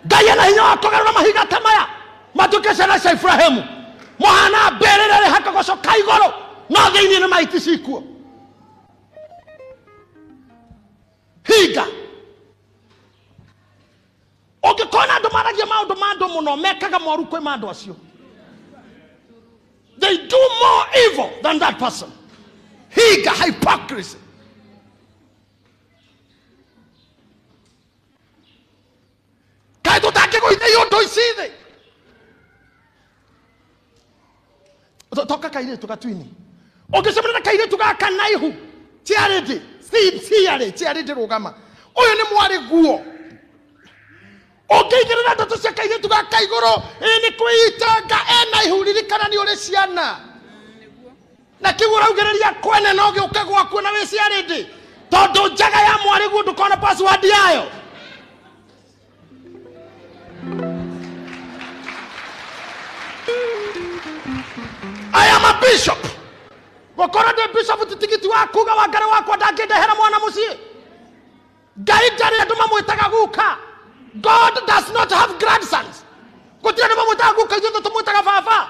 ngai ena hinya wa na mahiga ta maya matuĩke ciana cia ibrahimu mũhana mbĩrĩra rĩhakagocoka igũrũ no thĩinĩ nĩ maiti cikuo hinga ukikona andu maragia maundu ma andu muno mekaga moru kwi ma andu acio they do more evil than that person higa hypocrisy kaä tå tangä gå ithe å ndå ici thä toka kairä tå gatuini å ngä cemana na kairä tå gaka naihu ciarä ndä ciarä ndä rå gama å yå nä mwarä guo ungiigirira ndeto cia kairĩtu gaka igũrũ ĩ nĩ kwĩitanga ena ihu ririkana nĩ ũrĩ ciana na kĩu ũraugĩrĩria kwene no gĩũke gwaku na wĩ ciarĩ ndĩ tondũ njaga ya mwarĩguo ndũkona password yayo I am a bishop. Gokora de bishop titigiti wa kuga wa kwa wakwa hera mwana musi. Ngai njarĩ andũ guka god does not have grandsons gutire ni mamutaguka ithuĩ tũtũmwĩtaga baba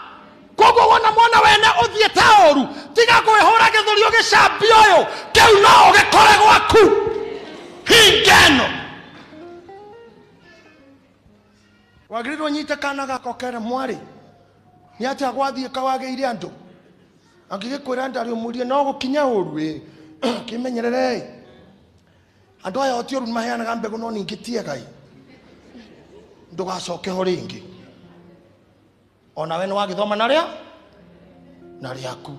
koguo wona mwana wene ũthiĩ ta ũru tiga kwĩhũra gĩthũri ũgĩcambi ũyũ kĩu no ũgĩkore gwaku Hingeno. ĩno wagĩrĩirwo nyite kana gako kere mwarĩ nĩ atĩ agwathiĩ kawagĩire andũ angĩgĩkwĩra ndarĩ ũmũrie no gũkinya ũru ĩ kĩmenyerere andũ aya oti ũru nĩ maheanaga mbegũ no ningĩ tiegai ndugacokeho ringi onawe nä wagithoma narä na rä aku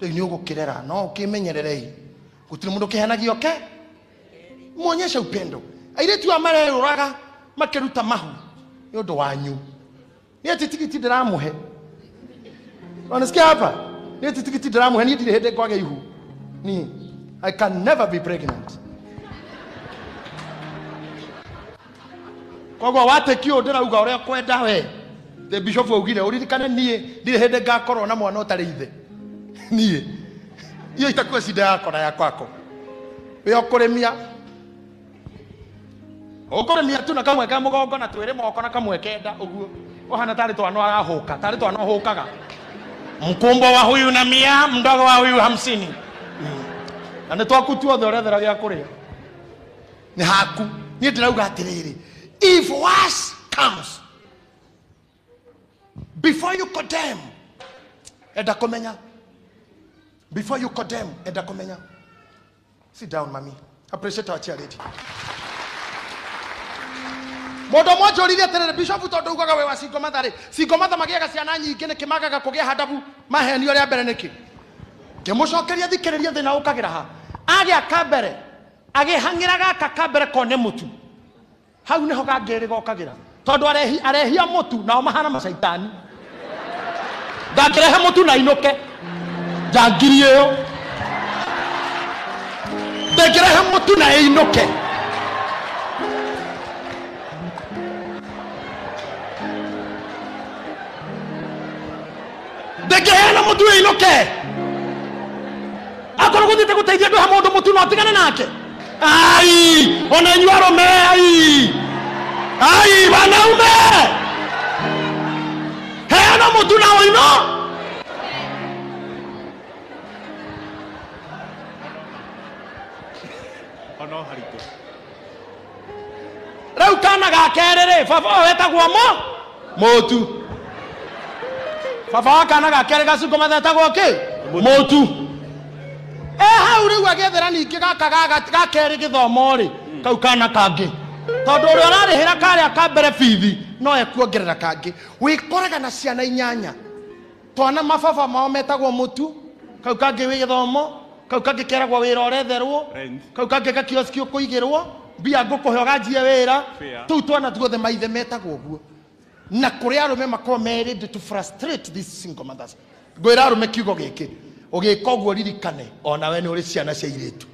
rä u nä å gå kä rera no å kä menyererei gå tirä må ndå kä oke mwonyesha upendo airĩtu a mareyå raga makä ruta mahu nä å ndå wanyu nä atä tigiti ndä ramå he wanasikia hapa nä atä ndä he niä ndirä hä ndä ngwage ihu ni i can never be pregnant koguo watekio ndä rauga å rä a kwenda we bishofu augire å ririkane niä ndirä hä ndä ngakorwo na mwana å ithe niä iyo itakuä cinda yakora yakwako wä okå rä tu na kamwe ka na twä moko na kamwe kenda å guo å twana arahå ka twana hå mkumbo wa huyu na mia mdogo wa huyu hamsini hmm. na nä twaku tuothe å rethera gä a haku niä ndä rauga atä rä rä If worse comes, before you condemn, edakomenya. Before you condemn, edakomenya. Sit down, mommy. Appreciate our chair lady. Modo moja terere bishop tondu ugaga we wa singo mathare. magiaga ciana nyingi ni kimagaga kugia hadabu maheni uria mbere niki. Ngimucokeria thikiriria thina ukagira ha. Agia kambere. Agihangiraga aka kone mutu hau nä niho rä gokagira ra tondå arehia må tu nao mahana macaitani rehe må tu na inå ke njangiri ä yo rehe må tu na ä inå ke må tu ä inå ke akorwo gå te guthite guteithia ndu ha mundu mutu no atigane nake ai wananywalome ai ai wanaume heana mutu na oino kana ga kerä wetagwo mo må tu baba wa kana ga kerä mathetagwo kä må hau rä u agethera ningä gaka gä thomo rä kau kana kangä tondå å rä a ararä hä ra karä a kambere bithi no ekuongerera kangä wä koraga na ciana inyanya twana mababa mao metagwo må tu kau kangä wä gä thomo kau kangä keragwo wä ra å retherwo kau kangä gakioski å kå igä rwo mbia ngå kå he å ganjie wä ra tå u twana tuothe maithe metagwo guo na kå rä arå me makorwo merä ndä to ngwä ra arå me kiugo gä kä ũgĩka guo ririkane onawe nĩ ũrĩ ciana cia airĩtu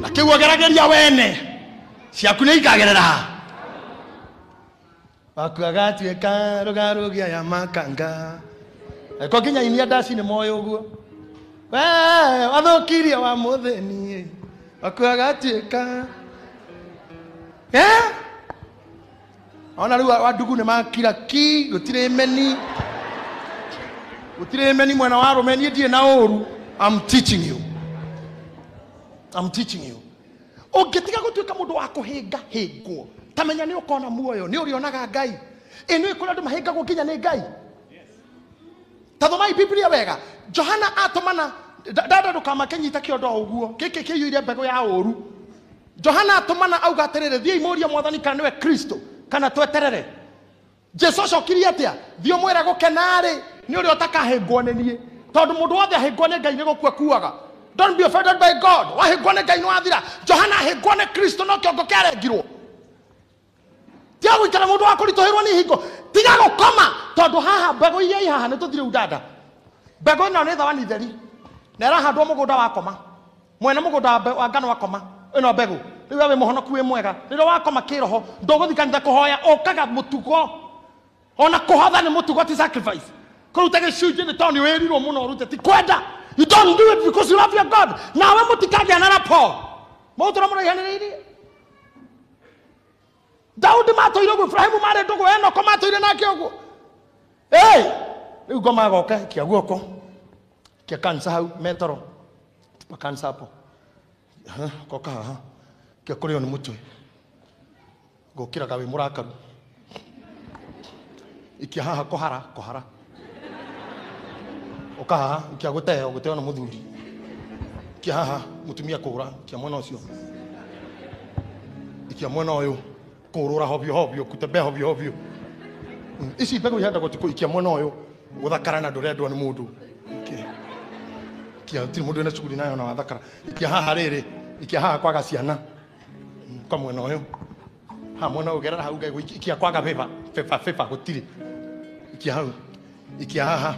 na kĩu ũgerageria wene ciaku nĩ ikagerera wakuagatuĩka rũgarũgia ya makanga ko nginya inia ndaci ni moyo ũguo wee wathũkirie wa mũthĩni wakuagatuĩka yeah? ona rä u wandugu nä makira ki gå tirä meni gå tirä meni mwena wa rå meniä ndiä na å ru å ngä I'm teaching you. I'm teaching you. Ungĩtiga gũtuĩka mũndũ wa kũhĩnga hĩngwo tamenya nĩ ũkona muoyo rä onaga ngai ä ĩ nĩ kũrĩ andũ mahĩngagwo nginya nä ngai tathomai biblia wega johana kä å guo ndũkamakenyita kä kä gĩkĩ ire mbegå ya å ru johana atå atũmana auga atĩrĩrĩ thiĩi ria mwathani kana nä we kristo kana tweterere jesu acokirie atia thio mwira gukenari ni uri kenarä nä nie tondu a å takahängwo wothe ahängwo nä ngai ni gukua kuaga don't be offended by god wahängwo nä ngai ni wathira johana ahängwo nä kristo no kä ongo kä arengirwo tiga gå ikara må ndå wa kå tiga gukoma tondu haha mbegå iria i haha ni tuthire udada u danda mbegå no nä thawani theri na ärahandwo må gå wakoma mwene mugunda wa ngano wakoma ino no rä u we måhonoku wä mwega rä rä a wakoma kä roho ndågå thikanitha kå hoya kaga må tugo ona kå hotha nä må tugo ti sacrifice kå ruta gä cunjä nä tondå nä wä rirwo må no å rute ti kwenda you don't do it because you love your god nawe må tikagä anana po må tå ra må raihanä rä irie daudi matå ire å guo iburahimu marä ndå guo enoko matå ire nake å guo ä rä u ngomagoka kia guoko kia kansa hau metoro tupa kansa hapo koka haha gekå nä må twe gå kä raga wä må haha kohara kohara kå hara å ka haha ikia gå teo gå haha må tumia kå ra ikia mwena å cio ikia mwena å yå kå rå ra hobio hobio kutembea hobio hobio ici mbegå ihandagwo tikå ikia mwena å yå gå thakarana ni rendwo nä må ndå tirä må ndå ena cuguri nayo na wathakara ikia haha rä rä ikia haha kwaga ciana ta mwena å yå ha mwena å gerera hau ngaigu ikia kwaga beba beba beba gå tirä ikia hau ikia haha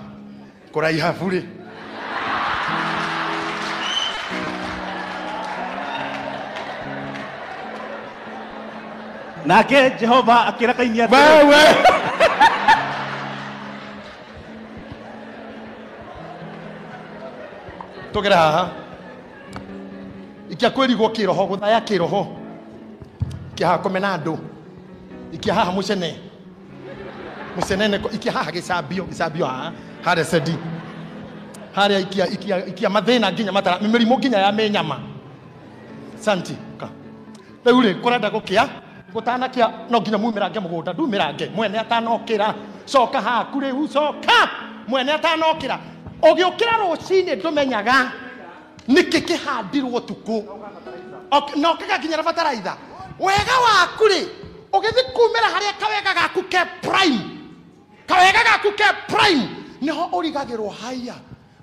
kå raiha burä nake jehova akä rakainia wewe tå gera haha ikia kwä rigwo kä roho gå thaya kä roho ikihaha komena andu ikihaha mucene mucenene ikihaha gicambio gicambio haha harä cendi harä a ikia, ikia, ikia mathä na nginya matara mä rimå nginya ya mä nyama santi ka rä u rä kå renda gå kä a gå tanakä a no nginya mumä range må gå nda ndumä range mwene atanokä ra coka haku rä u coka mwene atanokä ra å gä å kä ra rå cinä ndå menyaga nä kä kä handirwo å tukå nokaga nginya na bataraitha wega waku kumä ra harä a kawega gaku ke prime kawega gaku ke prime rigagä rwo haya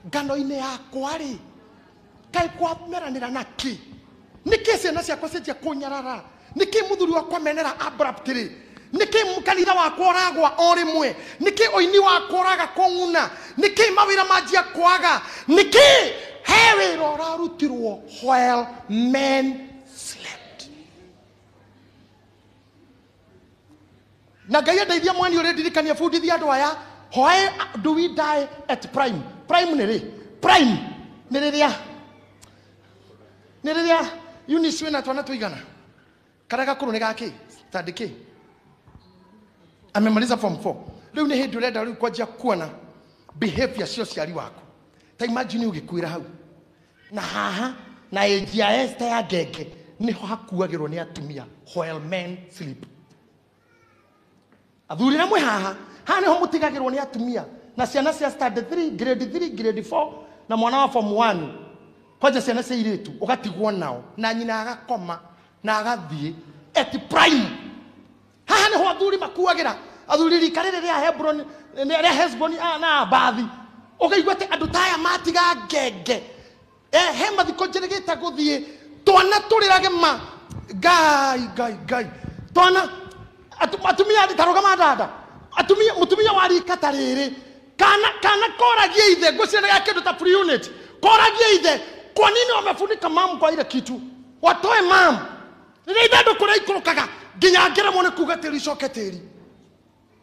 ngano inä yakwa kaä kwameranä ra na nä kä ciana ciakwa cianjia kä må thuri wakwa menera rä nä kä kanitha wakwa ũragwa o rĩmwe nĩkĩ ũini wakwa nä kä mawä ra manjia kwaga kä he wĩra ũrarutirwo well men na ngai andeithia mwani å rä ndirikania bundithia andå aya why do we die at prime prime nä rä prime nä rä rä a nä rä rä a unis na twana tå igana karä gakå rå nä gakä tandä amemaliza form 4 rä u nä hä ndä å renda rä u kwanjia kuona behavior cia ũciari waku ta imagine ũgĩkuĩra hau na haha na ejia este ya ngenge nĩho hakuagĩrwo ni atumia while men sleep athuri na mwä haha haha nä ho må tigagä rwo nä atumia na ciana cia standard 3 grade 3 grade 4 na mwana wa form 1 kwanja ciana cia irä tu å gatigwo nao na nyina agakoma na agathiä eti prime haha nä ho athuri makuagä ra athuri rika rä rä rä a hebron rä a hesboni ah, na abathi å gaigua atä andå taya matiga ngenge eh, he mathikå njä rä gä te gå thiä twana tå rä rage ma ngai ngai ngai twana atumia nditaro kamatata atumia mutumia wa katariri ta riri kana kana koragia ithe ngwiciraga kindu ta free unit koragia ithe kwa nini wamefunika mam kwa ile kitu watoe mam ile ithe ndo kå rä ginya ngira mone ngäremwo nä kuga tĩri icoke tĩri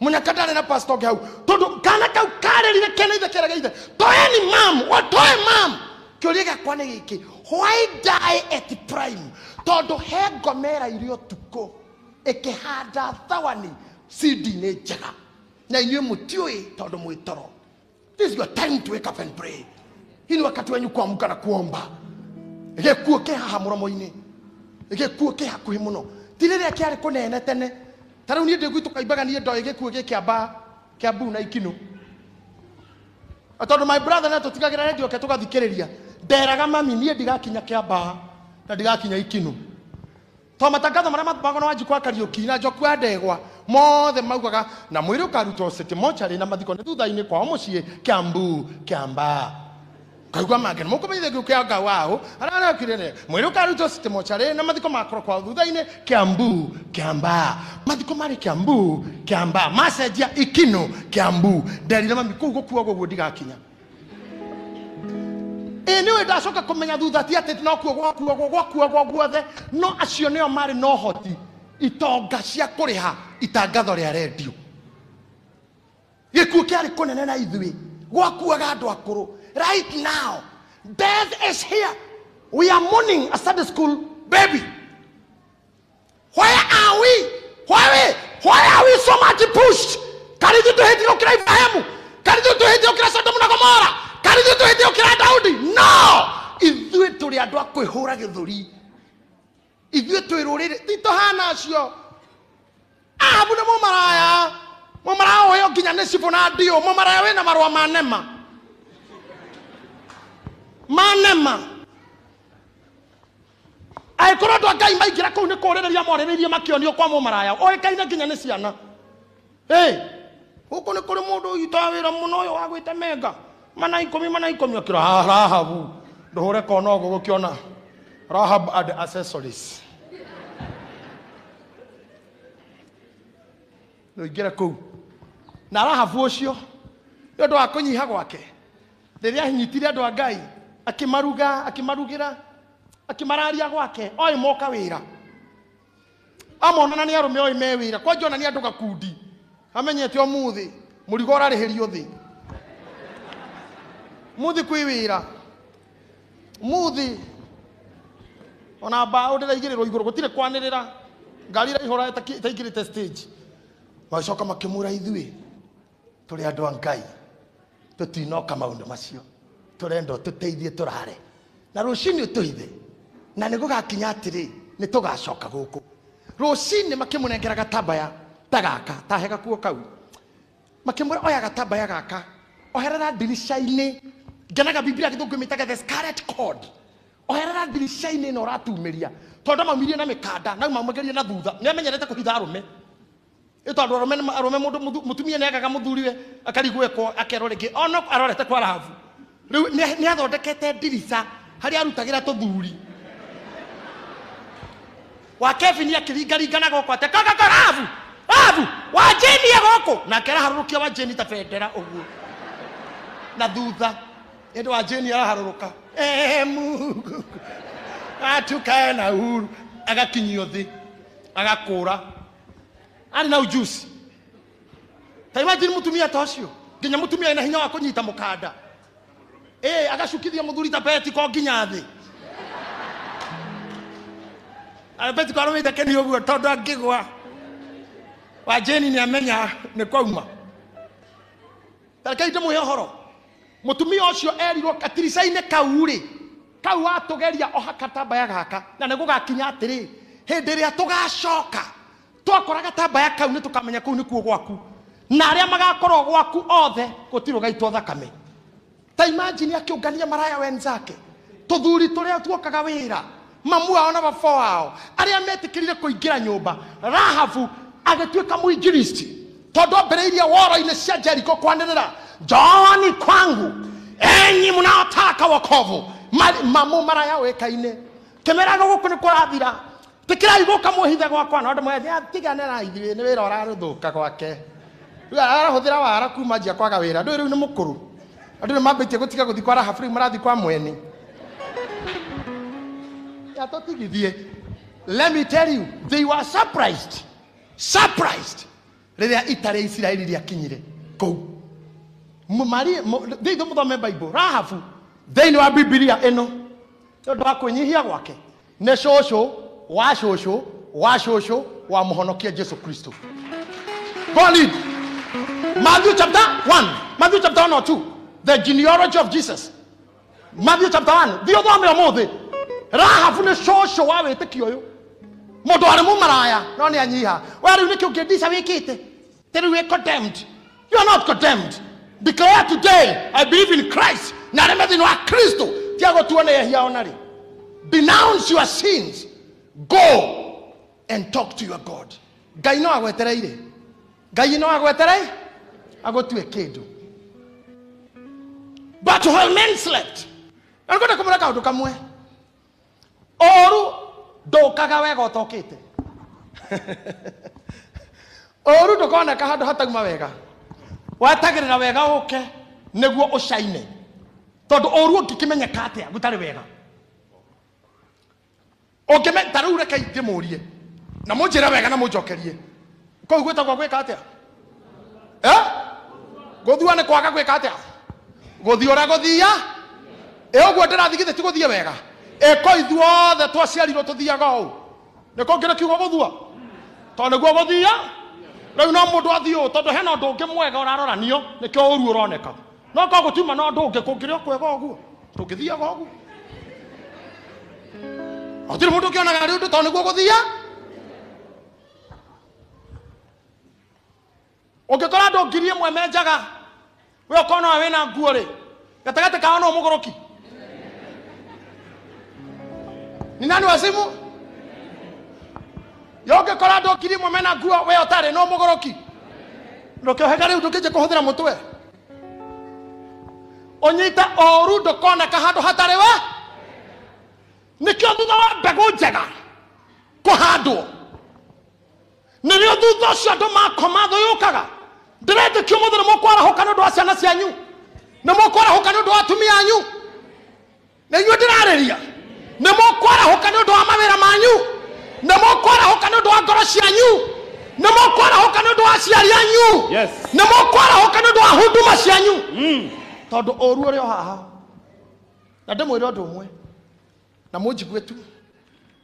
mũnyaka na pastor gau todo tondå kana kau karärire kena ithe keraga ithe toeni mamu watoe mam kä å ria gäakwa nä gä kä why die at prime todo he gomera irä tuko ikihanda thawani seed nä njega na inyuä må tiå tondå mwä toro this is your time to wake up and pray hii ni wakati wenyu kuamka na kuomba gäkuo kä haha må romo-inä gäkuo kä hakuhä må no ti rä rä a kä arä kå nene tene ta rä u niä ndä gwitå kaimbaga niä ndoä gä kuo gä kä aba kä ambu na ikinå tondå my brother na tå tigagä ra rendio ke tå gathikä rä ria nderaga mami niä ndigakinya kä mbaa na ndigakinya ikinå to matangatho maria matũmagwo na wanjikwa kariũki na njokua ndegwa mothe maugaga na mwĩrĩ ũkarutwo city mochari na mathiko nĩ thutha-inĩ kwao mũciĩ kĩambu kĩamba kaigua mangĩ nĩ mũkũmenyithagio kĩanga wao ararokirene mwĩrĩ ũkarutwo city mochari na mathiko makorwo kwao thutha ambu kĩambu amba mathiko ambu kĩambu amba macenjia ikino ambu nderire mami kũu gũkuogwo guo ndigakinya ä nä å ndacoka kå menya thutha ti atä no kuogwo gwakuogwo guothe no acio nä o marä na ũhoti itonga cia kå rä ha itangatho rä a rendio gä kuo kä arä kå nene na ithuä gwakuaga andå akå rå right now death is here we are mourning a sunday school baby where are we why we why are we so much pushed karithu tå hä tirwo kä ra ibrahimu karithu tå hä tirwo kä ra sodomu na gomora karä ithuä tå hä å kä ra daudi no ithuä tå rä andå githuri ithwe hå ra gä thå ri ithuä twä rå hana acio ahabu nä må maraya må maraya nginya nä cibå na maraya wä na marå manema manema angäkorwo andå a ngai maingä ra kå u nä kå rä rä ria morä kwa må maraya oä nginya nä ciana gå kå nä kå rä må ndå itawa wä ra yå hey mana ikomi mana ikomi okiro ha ah, rahabu nduhure kono ogo kiona rahab ad accessories ndoingire kuu na rahabu ucio nä å ndå wa kå nyiha gwake rä rä ahinyitire andå a ngai akimaruga akimarugĩra akimararia gwake oĩ moka wĩra amonana nĩ arũme oĩ me wĩra kwanja ona nĩ andũ gakundi amenyete ũmũthĩ mũrigo ũrarĩhĩrio thĩ muthi kwi wira muthi ona mbao ndä raigä igå rå gå tirä kwanä rä ra ngari raihora itaingä rä te magäcoka makä må ra ithuä tå rä andå a ngai tå tinoka maå ndå macio tå renda tå teithie tå rare na rå cinä tå na nä gå gakinya atä rä nä tå gacoka gå kå rå cinä makä må nengera gatambaya ta gaka tahega kuo kau makä mwä ra oya gatambaya gaka oherera ndirica-inä ngenaga biblia githungu mitaga the scarlet cord oherera ndirica-inĩ na ũratuumĩria tondũ maumirie na mĩkanda nau maumagĩrie na thutha nĩ amenyerete kũhitha arume ĩ tondũ arũme arũme mũndũ mũtumia nĩ agaga mũthuriwe akarigwo ekwo akerwo rĩngĩ ono arorete kwa rabu rĩu nĩ athondekete ndirica harĩa arutagĩra tũthuri wa kevini akĩringaringana gokwo atĩ kagaka rabu rabu wa jeni e na kera araharũrũkia wa jeni ta bendera na thutha ndo ajeni araharũrũka ee eh, mungu atukae na uhuru agakinyio thĩ agakũra Ari na ujusi ta imagine mutumia ta Ginya nginya mutumia ina hinya wa kũnyita mũkanda ĩ eh, agacukithia tapeti ta betiko nginya thĩ ah, kwa arũmĩte keni ũguo tondũ angĩgwa wajeni ni amenya kwa kwauma tarekei ndĩmũhe horo mutumia ucio erirwo katiricaine kau ri kau atugeria oha katambaya gaka na nä gå gakinya atä rä hä ria tugacoka twakora gatambaya kau nä tukamenya kå u nä kuo gwaku na arä a magakorwo gwaku othe gå tirå gaitwo thakame ta imajini akä å ngania maraya wenzake tå thuri tå rä a tuokaga wä ra mamu ao na baba wao arä a metä kä rire kå ingä ra nyå mba rahabu agä tuä ka må ingiristi tondå ambä rä irie woro-inä cia jeriko kwanä rä njooni kwangu enyi mnaotaka wokovu mamu mara yao ikaine kimera guku ni kurathira tikira iguka muhitha gwakwa na andu mwethe atigane na ithuĩ nĩ wĩra ũrarũthũka gwake ara arahũthĩra wara kuma njia kwaga wira ndũĩ rĩu ni mukuru andũ ni mambĩtie gũtiga guthi kwa rahafri rahabu rĩu marathiĩ kwa mwene yatũtigithie let me tell you they were surprised surprised rĩrĩa itare rĩa isiraeli kinyire kũu maria thithu muthome bible rahabu thiini eh, wa bibilia ino ndu wa kwinyihia gwake ni cucu wa cucu wa cucu wa muhonokia jesu kristo golid matthew chapter 1 matthew chapter 1 or 2 the genealogy of jesus matthew chapter 1 thi uthome umuthi rahabu ni cucu wa witikio uyu mundu ari mumaraya no ni anyiha we riu nikio ngindisa wikite ti we wi condemned you are not condemned declare today i believe in christ naremethä nä wa kristo tiagåtuana yahiaona rä denounce your sins go and talk to your god ngai no agwetereire ngai no agwetere tue kä ndå but while men slept ngwenda kå mwä ra kaå ndå kamwe åru kaga wega å tokä te åru ndå koneka handå hatauma wega wetagirira wega uke niguo ucaine tondu uru ungikimenyeka atia gutari wega ungime ta riu reke ndimurie na munjire wega na munjokerie kou ka atä a gå thua nä kwaga gwika atia guthia uria guthia ä å guo ndä rathigithä ti gå thiä wega ä ko ithuothe twaciarirwo tå thiaga å nä kå ngä rä kiugo gå thua tondå nä guo gå thia rä u no må ndå athiä å tondå hena å ndå å ngä mwega å raroranio nä kä o å ru å roneka no kogå tiuma no ndå å ngä kå ngä rä o kwega å guo tå ngä thiaga å guo tirä må ndå å kä rä gũtirĩ mũndũ ũkĩonaga rĩ ũndũ tondũ nĩguo gũthia ũngĩkora andũ ngiri mwe menjaga we å wä na nguo rä gatagatä kao no mũgũrũki ni nani wa simu kora do kiri mo mena nguo we otare no må no ndå kä ohega rä u ndå ngä njä kå hå thä ra må twe å nyite oru ndå koneka handå hatarä we nä kä o thutha wa mbegå njega kå handwo nä rä o thutha å cio andå makoma thå yå kaga ndä rethä kä å må thä nä måkwarahå ka nä å ndå wa ciana cianyu do atumi ka nä å ndå anyu nä inyuä ndä rarä ria nä måkwarahå ka nä å ndå wa mawä ra manyu na mokwarahå ka nä å ndå wa ngoro cianyu nä mokwarahå ka nä å ndå wa ciari anyu nä mokwarahå ka nä å ndå wa hunduma cianyu mm. tondå å ru å rä a haha na ndä mwä re å ndå å mwe na må njigue tu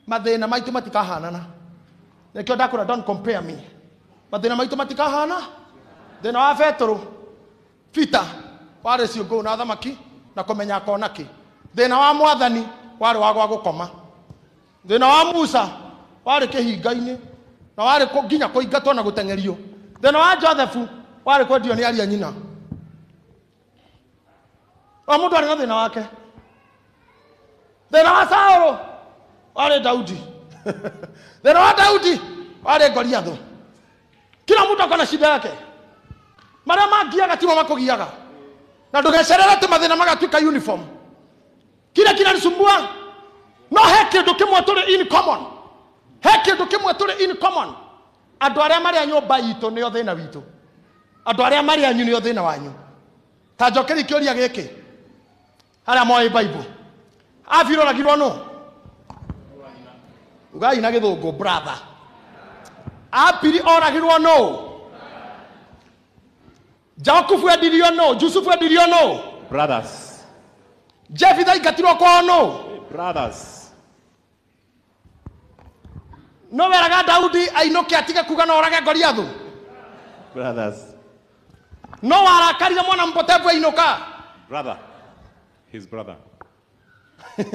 mathä na maitå matikahanana nä kä o ndakå ra mathä na maitå matikahana thä na wa betå peter warä cio ngå na thamaki na kå menya akona kä thä na wa mwathani warä wagwa gå koma thä na wa musa warä kä hinga-inä na warä nginya kå ingatwo na gå teng'erio na wa jothefu warä kwendio nä aria nyina o må ndå arä na thä na wake thä na wa saårå warä daudi thä na wa daudi warä ngoriathå kila må ndå akona shida yake marä a mangiaga timo makå giaga na ndå gecerera atä mathä na magatuä uniform kire kina nisumbua no he kä ndå kä mwe tå rä in common he kindu kimwe turi in common andu aria maria nyumba yito nio thina witu andu aria maria anyu nio thina wanyu ta jokeri kioria giki ara moe bible abiroragirwo no ugai na githungu brother abiri oragirwo no jakubu endirio no jusufu endirio no brothers jefitha aingatirwo kwao no brothers no weraga daudi ke atige kuga no orage goliathu brothers no warakarire mwana mpotevu ainũka brother his brother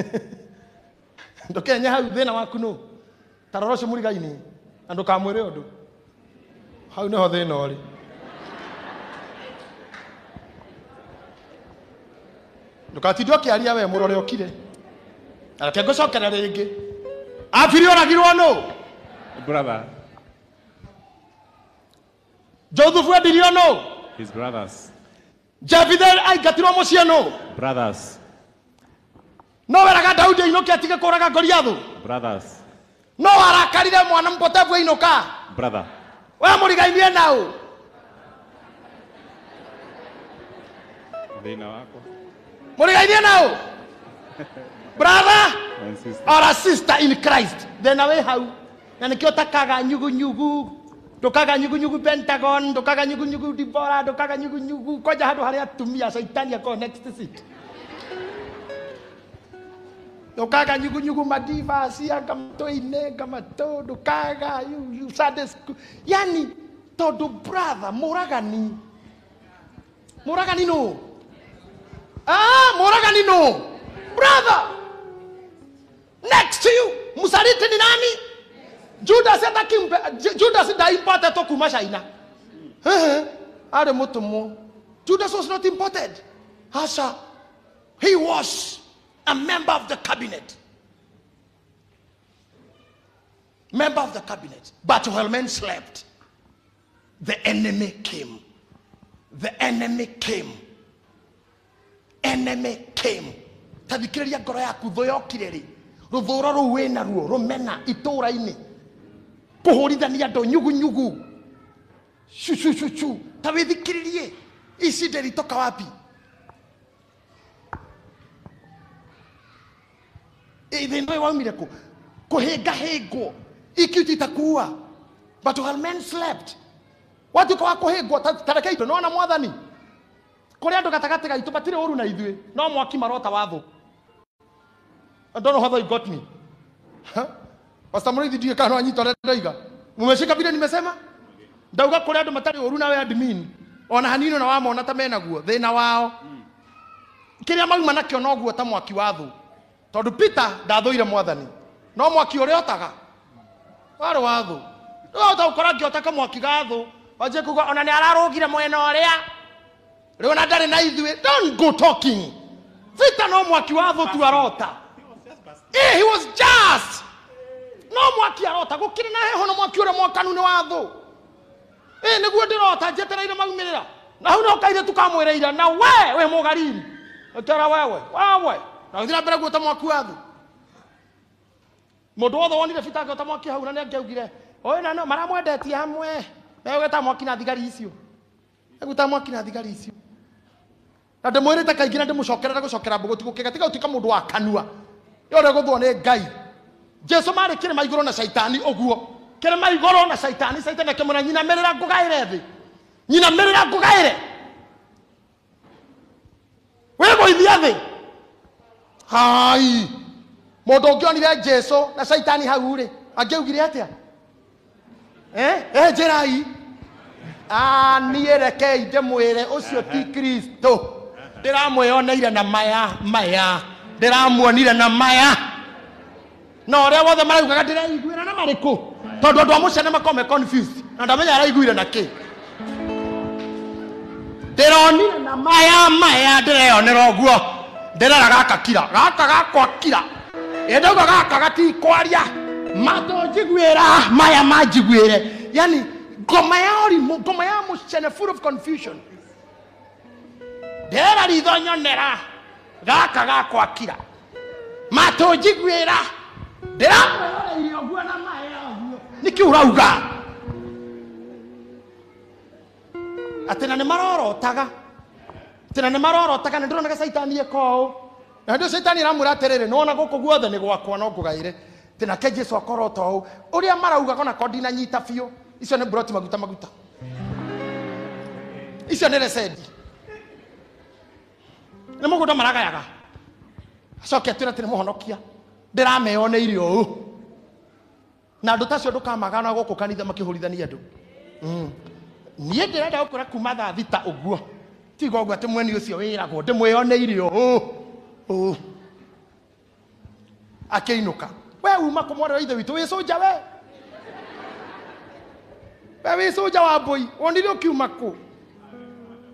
ndũkenye hau thĩna waku nũ tarora ũcio mũrigainĩ na ndũkamwĩre ũndũ hau nĩho thĩna ũrĩ ndũgatinde ũkĩaria we mũrore ũkire reke ngũcokera ringi abiri oragirwo nũũ brother. jodhufu ediliono his brothers jefithe aingatirwo mucie no brothers no weraga daudi ainuke atige kuraga goliathu brothers no warakarire mwana mpotevu ainuka brother we murigainie nau thina wako murigainie nau brother or a sister in christ thena we hau nana kyo tak kaga nyugu nyugu do kaga nyugu nyugu pentagon do kaga nyugu nyugu dibora do kaga nyugu nyugu ko jaha do haria tumia saitani yako next seat do kaga nyugu nyugu madiva asia to ine kamato to kaga you, you sadness yani todo brother moragani moragani no ah moragani no brother next to you musariti ni nani Judas judasi atakimbe Judas da imported to kuma china are moto mo judas was not imported Asha, he was a member of the cabinet member of the cabinet but while men slept the enemy came the enemy came enemy came tathikiriria ngoro yaku thå yokirä rä rå thå ro rå wä naruo rå mena kuhurithania ndo nyugunyugu shushushuchu ta withikiririe ici nderitoka wapi thina ũyũ waumire kũ kũhĩngahĩngwo ikiuti itakuua but while men slept ka wa kũhĩngwo tareke itũ nona mwathani andå gatagatä gaitå gaitũ å ru na ithuä no mwaki marota watho ndona how they got me huh? Pastor Murithi ndiye kana anyita ũrĩa ndoiga mumeshika vile nimesema ndauga kũrĩ andũ matarĩ ũru nawe admin ona hanini na wamona ta menaguo thĩna wao kĩrĩa mauma nakĩo noguo ta mwaki wa Tondu peter ndathoire mwathani no mwaki ũrĩa otaga Waro wa thũ rĩuta ukora ngi otaka mwaki gathu. Waje kuga ona ni ararugire mwena ũrĩa Rio na ndarĩ na ithwe. don't go talking peter no mwaki wa tu arota eh, he was just no mwaki arota gå kirä na heho na mwaki å rä a mwakanu ni wathå ä ni guo ndä rota njä tereire maumä rä ra na hau no kaire tukamwä reire na we wä må gariri akera wewe wewe na thira mbere guota mwaku wathå må ndå wothe wonire fitaka ta ota mwaki hau na nä angäaugire oi na no maramwendetie hamwe megweta mwaki na thigari icio egweta mwaki na thigari icio na ndä mwä rä te kaingä na ndä må cokerere gå cokera mbå gå tigå kä gatiga gå tuika må ndå wa kanua ä å rä a gå thwo nä ngai jesu marä kä rä maigå na caitani å guo kä rä maigå na caitani caitani akä mwä ra nyinamä rä ra ngå gaä re thä mä rä ra ngå gaä re wä gå ithia thä hai må ndå å ngä onire jesu na caitani hau rä angä ugire atä a eh? Eh, njä rai niä rekei ndä mwä re å cio ti kristo ndä ramwä oneire na maya maya ndä ramwonire na maya na å rä a wothe maraugaga ndä reiguä ra na marä kå tondå andå a må ciana makorwo me na ndamenya araiguire na kä ndä ronire na maya maya ndä reyonera å guo ndä rera gaka kira gaka gakwa kira ä ndauga gaka gatikwaria matå njiguä ra maya manjiguä re yani ngoma ya årimå ngoma ya må ciana ndä rera ritho nyonera gaka gakwa kira matå njiguä ra ndĩramwĩra ũrĩa irio guo na maĩ yaguo nĩkĩ ũrauga atĩ na nĩ marorotaga atĩ na nĩ marorotaga nĩ ndĩronaga caitani ĩka ũũ na hĩndĩ caitani ĩramwĩra atĩrĩrĩ nĩwona gũkũ guothe nĩ gwakwa no ngũgaĩre atĩ nake jesũ akorwo ta ũũ ũrĩa maraugaga onako ndinanyita biũ icio nĩ mburoti maguta maguta icio nä recendi nä må gå nda maragayaga acoke atwä ra atä nä må honokia ndirameoneire uu na andu tacio ndukamagana guku kanitha makihurithania andu mm. niä ndä renda gå kwä ra kuma thaa thita å guo tiga å guo atä mweni å cio wä ragwo ndä mwä oneire å ka we uma kå mwarä wa ithe witå wä nja we we wä wa mbå i onire å kiuma kå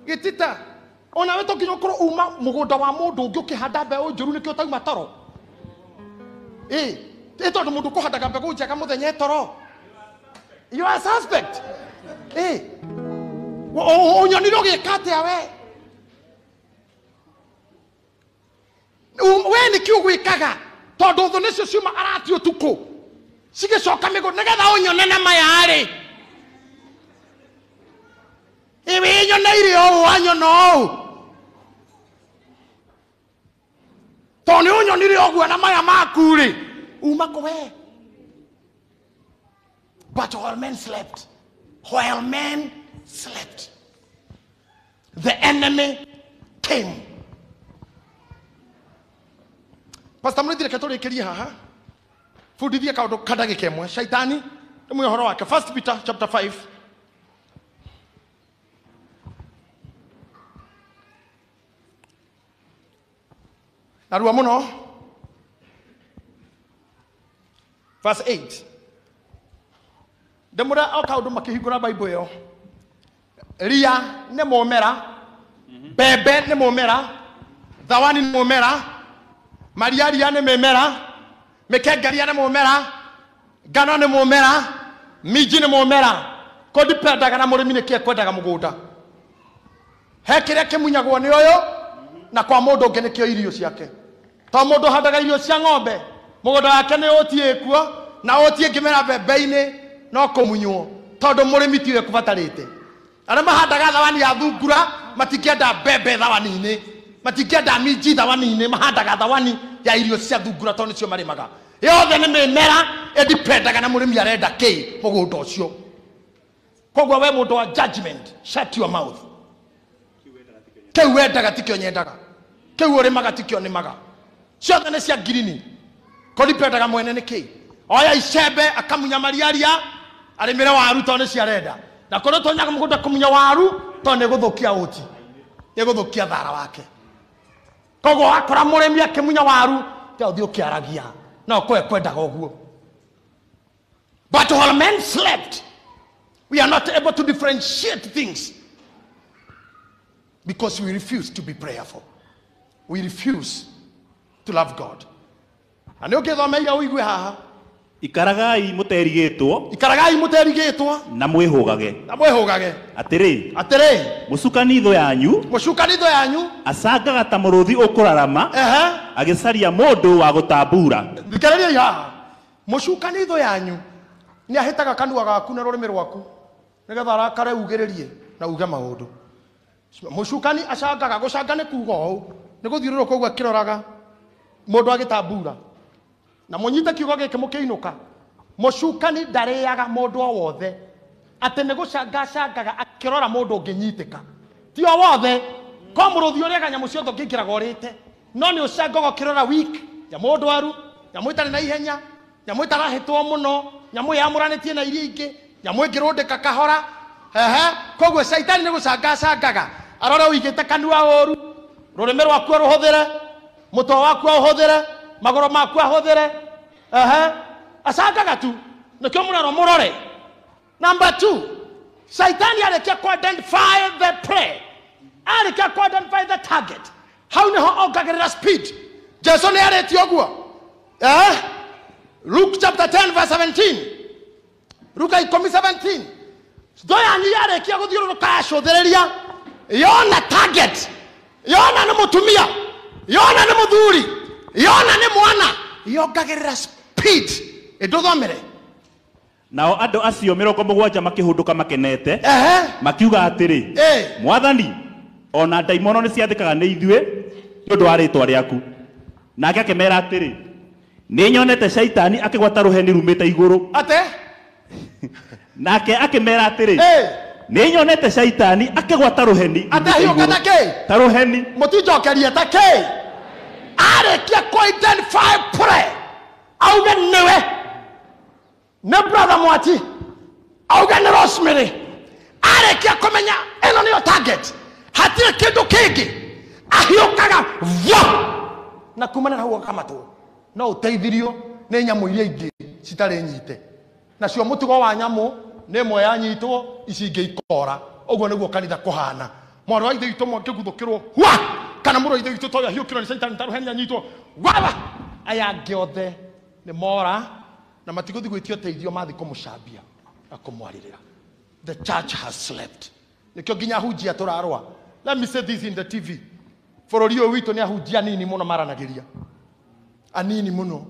gä tita ona wä korwo uma må gå nda wa må ndå å ngä å kä handa njå kä å toro tondå må eh kå handaga mbegå njega må thenya etoro you are suspect eh unyonire ugika atia we we nä kä å gwä kaga tondå thå nä cio ciuma arati å tukå cigä coka mä gå nä getha å nyone na mayarä ä wä nyona irä å å anyona å to ni unyo nyonire å guo na maya maku-rä uma ko we but all men slept while men slept the enemy came pastor må rä katori kiri ha ha haha bundithie kaå ndå kandagä kemwe shaitani nä mwä wake first peter chapter 5 narua muno verse 8 makä hingå ra makihingura ä yo ria må mera mbembe må mera thawani mariaria nä maria mera mä mimera nä må mera ngano ni mumera minji mera kå ndipendaga na kä ekwendaga må gå nda he munyagwo nä å yå na kwa nä kä o irio ciake to mundu handaga irio cia ng'ombe mugunda wake ni utie kuo na utie ngimera mbembe-ini no kumunywo tondu murimi tiwe kubatarite aria mahandaga thawani ya thungura matingienda mbembe thawani-ini matingienda minji thawani-ini mahandaga thawani ya irio cia thungura tondu nicio maga yothe nä mä mera ä na må rä mi arenda kä må gå nda å cio koguo we må ndå wa judgment shut your mouth kä u wendaga tikä o nyendaga kä u å rä maga tikä o nä maga ciothe nä cia ngirini koripetaga mwene nä kä oya icembe akamunyamaria ria arä mä re waru tondå nä ciarenda na kå rä tonyaga må gå nda kå waru tondå nä gå thå kia å ti nä gå thå kia thara wake koguo wakora må rä mi akä munya waru te å thiä å kä aragia no kwe kwendaga å guo but all men slept we are not able to differentiate things because we refuse to be prayerful we refuse to love God na nä å ngä thomeiga å igue haha ikaragai muterigitwo ikaragai muterigitwo na mwihugage na mwihugage atiri atiri mucukanitho yanyu mucukanitho yanyu acangaga ta muruthi ukurarama ehe agicaria mundu wa gutambura thikariria ihaha mucukanitho yanyu ni ahitaga kanua gaku na rurimi rwaku nigetha arakare ugiririe na uge maundu mucukani acangaga gucanga ni kuga ou ni guthiururuka uguo akiroraga mundu agitambura na munyita kiugo gike mukiinuka mucukani ndareaga mundu o wothe ati ni gucangacangaga akirora mundu nginyitika ti o wothe ko muruthi uriaga nyamu ciothe ngiingiraga urite no ni ucangaga ukirora wik nyamu ndwaru nyamu itari na ihenya nyamu itarahitwo muno nyamu yamuranitie na iri ingi nyamu ingirundika kahora ehe koguo shaitani ni gucangacangaga arore uigite kanua uru rurimi rwaku ruhuthire muto waku uhuthire magoro maku ahuthire ehe acangaga tu nikio murero murore number 2 saitani arekia ku identify the prey arekia ku identify the target hau niho ongagirira speed jesu ni arĩtie ũguo eh? luke chapter 10 verse 17 luka 17 thoyanyu yarĩkia gũthiũrũrũka yacũthĩrĩria yona target yona nĩ mũtumia yona nä må thuri yona nä mwana yongagä rä ra ä ndå thomere nao andå acio mä rongo må gwanja makä hå ndå ka makenete makiuga atä rä mwathani ona ndaimono nä ciathä kaga nä ithuä nä å ndå wa rä twa rä aku nake mera atä rä nä nyonete caitani akä gwata rå heni rumä te igå rå nake akä mera atä rä nä nyonete caitani akä gwa ta rå heni atahiå ta rå heni må tinjokerie ta kä arä kia kå auge nä nä brother mwati auge nä rosemary arä kia kå menya ä no nä yo target hatirä kä ndå kä ngä ahiå kaga vyo na kumana na hau akamatwo no å teithirio nä nyamå iria ingä citarä nyite nacio må tugo wa nyamå nä ä mwe yanyitwo ici ingä ikora å guo nä guo kanitha kå hana mwarä wa ithe witå mwangä guthå kä rwo kana må rå ithe witå toyo hiå kä rwo nä caitani tarå heni anyitwo wawa aya angä othe nä mora na matigå thi gwä teithio mathi kå må cambia na kå mwarä rä ra the church has slept nä kä o nginya ahunjia tå rarwa let me say this in the tv bå rå ri å yå witå nä ahunjia anini må no maranagä ria anini må no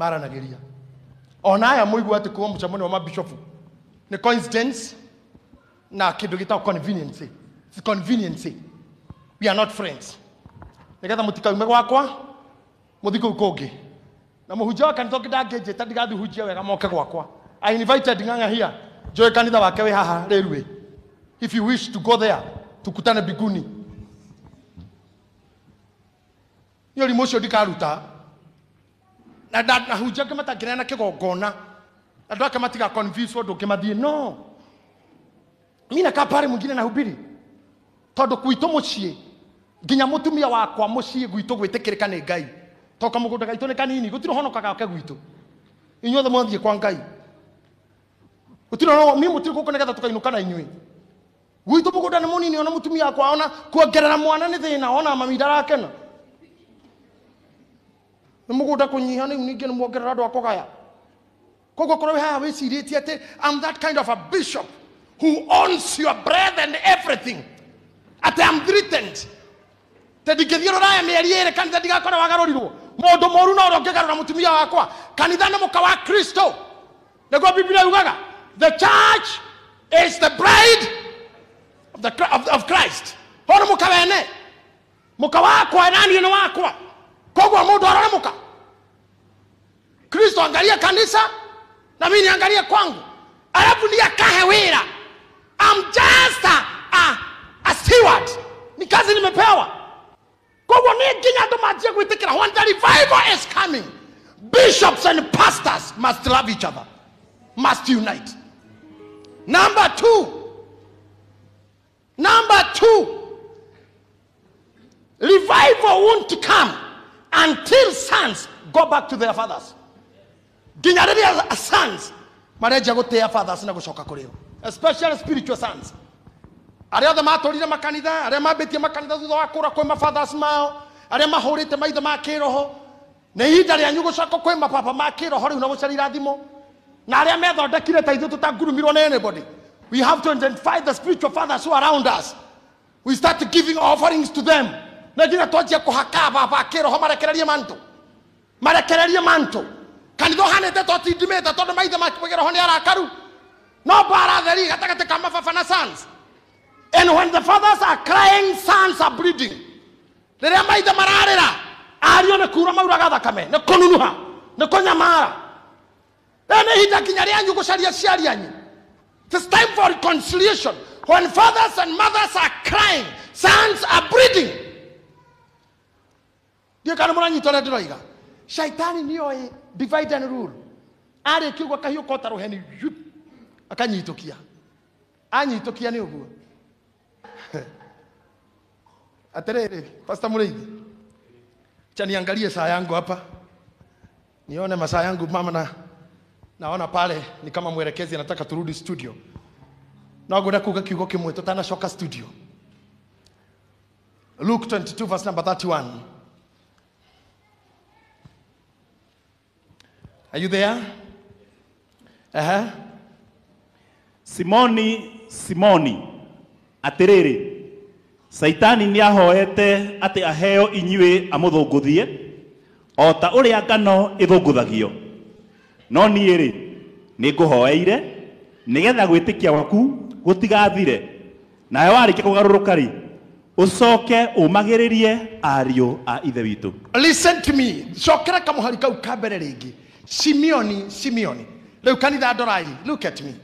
maranagä ria ona aya må igua atä kuma må camo nä wa mabishopu ni coincidence na kitu kita convenience. It's convenience. We are not friends. Nigetha mutika ume gwakwa muthiko ukoge Na muhujia wa geje ngidangeje ta hujia wega moke gwakwa. I invited Ng'ang'a here. Joe kanitha wake haha railway. If you wish to go there, tukutane Biguni. Yoli limu ũcio ndikaruta na hunjia ngĩmatangĩra na kĩgongona ndio kama tika convince watu kama die no. Mimi nakaa pale mwingine na hubiri kuitå kuito ciä nginya må tumia wakwa må guito gwitå gwä tä kä rä ka nä ngai toka må gå nda gaitå nä kanini gå tirä honokagake kwa ngai mi må tirä gå kå nä getha tå kainå guito inyuä na må gå nda nä må nini ona må tumia wakwa ona kuongerera mwana nä thä na ona mami ndarakena nä må gå nda kå nyiha nä u ningä nä muongerera andå akå gaya I'm that kind of a bishop who owns your breath and everything. At I'm threatened. Tedikethiro na meriere kanitha digakora wagarorirwo. Mundu moru no rongegarura mutumia wakwa. Kanitha ni muka wa Kristo. Niguo Biblia yugaga. The church is the bride of, the, of, of Christ. Hono muka wene. Muka wakwa nani ni wakwa. Kogwa mundu arore muka. Kristo angalia kanisa na mimi niangalie kwangu, alafu ndiye akahe wira. I'm just a, a, a steward, ni kazi nimepewa. Kwa hivyo ni kinya ndo majie kuitikira when the revival is coming bishops and pastors must love each other, must unite. Number two, number two, revival won't come until sons go back to their fathers nginya riria sons marenjia gutia fathers na gucoka kuri o especially spiritual sons aria othe matårire makanitha aria mambätie makanitha thutha wa kå ra kwä mafathas mao aria mahå rä te maitho ma kä roho nä ihinda rä anyu gå coka kwä mapapa ma kä roho rä u na gå cari irathimo na aria methondekire ta ithuä tå tangurumirwo nä anybody we have to identify the spiritual fathers who around us we start giving offerings to them na nginya twanjia kå haka baba kä roho marekererie mantå marekererie mantå kanitha hanite to tindimite tondu maithe makiroho ara karu no mbara theri gatagati kama fa fana sons and when the fathers are crying sons are bleeding riria maithe mararira ario ni kura mauraga thakame ni kununuha ni kunyamara riu e ni ihinda nginya rianyu gucaria ciari anyu it's time for reconciliation when fathers and mothers are crying sons are bleeding ndiå kana må ranyita å rä shaitani nä oä e divide and rule arĩkia ũguo kahiũ kota rũheni akanyitũkia anyitũkia nĩ ũguo atĩrĩrĩ pastor mũrĩithi cha niangalie saa yangu hapa nione masaa yangu mama na naona pale ni kama mwelekezi anataka turudi studio nogoda kuga kiugo kimwe tutanacoka studio luke 22 verse number 31 Are you there? Uh-huh. Simoni, Simoni, atiriri. Saitani ni ahoete ati aheo inyuĩ amuthũngũthie o ta ũrĩa ngano ĩthũngũthagio. No niĩ-rĩ, nĩngũhoeire nĩgetha gwĩtĩkia waku gũtigathire. Nawe warĩkia kũgarũrũka-rĩ, ucoke umagĩrĩrie ariũ a ithe witũ. Listen to me. Cokera kamũhari kau ka mbere simioni simioni Rä u kanitha ndorai look at me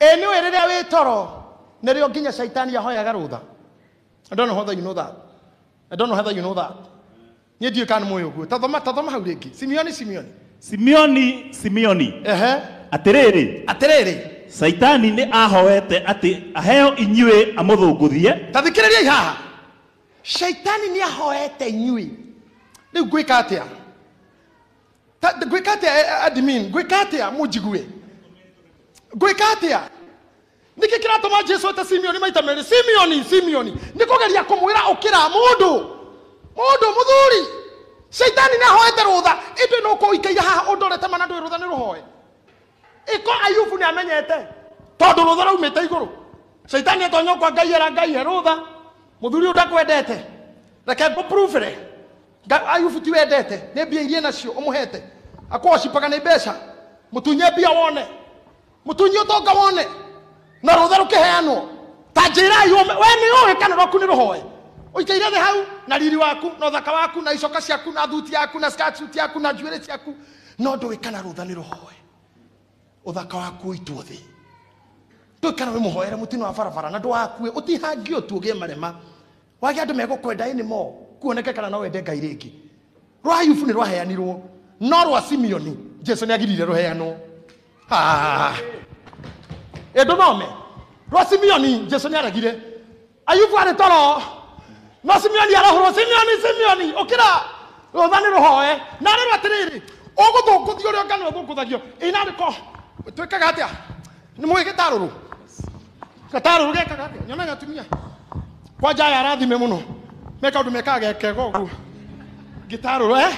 ä we å rä toro nä rä o nginya caitani ahoyaga rå tha ndona hotha you know that i don't know whether you know that niä ndiä kana må yå guo tathoma tathoma hau rä simioni simioni simeoni simeoni simeoni ehe atä rä rä atä ahoete ati aheo inyuä amå thå ngå thie tathikä rä riai haha caitani nä ahoete inyuä rä u ngwä ka atä a gwikatia eh, eh, adimin gwikatia mujigwe gwikatia nikikira tuma jesu ata simioni maita meri simioni simioni nikugeria kumwira ukira mundu mundu muthuri shaitani niahoete rutha indi nuku ikaira haha undorete mana ndwi rutha ni ruhoe iko ayubu niamenyete tondu rutha raumite iguru shaitani etonya kwa ngai era ngai erutha muthuri udakwendete reke ngũpruvĩre ayubuti wendete eh? nä mbia iria nacio å må hete akorwo cipagana mbeca må tunye mbia wone må tunye å tonga wone na rå tha rå kä heanwo ta njä rai we nä å kanä rwaku nä rå hoe eh? å ikaire nä hau na riri waku na å thaka waku na icoka ciaku na thuti yaku na skatuti yaku na njuä rä ciaku no ndå ä kana rå tha nä rå hoe eh? å thaka waku itwo thä ndå ä kana wä må hoere må tino wa barabara na ndå wakue å tihangio tu å gä marema wagä andå megå kwenda ä nä moo kuoneke kana no wende ngai rĩngĩ rwa ayubu nĩ rwaheanirwo no rwa simeoni jesu nĩ agirire rũheanwo ĩndũ nome rwa simeoni jesu nĩ aregire ayubu arĩ toro no simeoni arahũrwo simeoni simeoni ũkĩra rũtha nĩ rũhoe na rĩrwo atĩrĩrĩ ũgũthũngũthio ũrĩa ngano ũthũngũthagio inarĩko twĩkaga atĩa nĩ mũĩ gĩtarũrũ gatarũrũ gekaga atĩa nyonaga atumia kwanja aya arathime mũno me kaundu mekagekega å guo ngĩtarå rwo eh?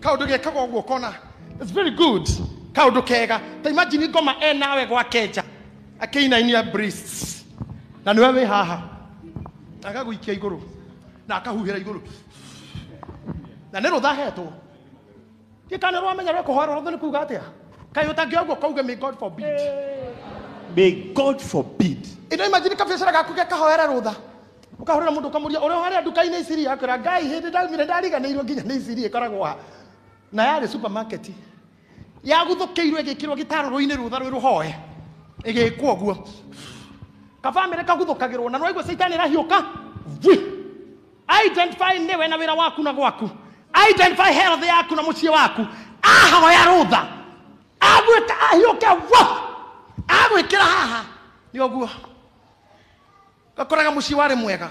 kaundu gekagwo å guo kona It's very good kaundu kega ta imagine ngoma e, e nawe gwake nja akĩinainia breasts na nĩwe wĩ haha agagũikia igũrũ na akahuhĩra igũrũ na nero nĩ rũthahetwo ti kana rwamenya rwekũhoera rũtho nĩ kuga atĩa kaĩ ũtangĩa ũguo kauge may god forbid may god forbid ĩno imagine kabicera gaku gekahoera rũtha ukahurira mundu kamuria uria haria nduka-ini icirie akwira ngai hindi ndaumire ndariganirwo nginya ni isiri ikoragwo na yarĩ supermarket ya yagũthũkĩirwo ĩgĩkĩrwo gĩtarũrũ-inĩ rũtha rwĩ rũhoe ĩgĩkwo ũguo kabamĩrĩ kagũthũkagĩrwo na nwaigua caitani rahiũka vi identify nĩwe na wira waku na gwaku identify health yaku na mũciĩ waku ahoya rũtha agwĩka ahiũke wo agwĩkĩra haha nĩ ũguo gakoraga mucii warĩ mwega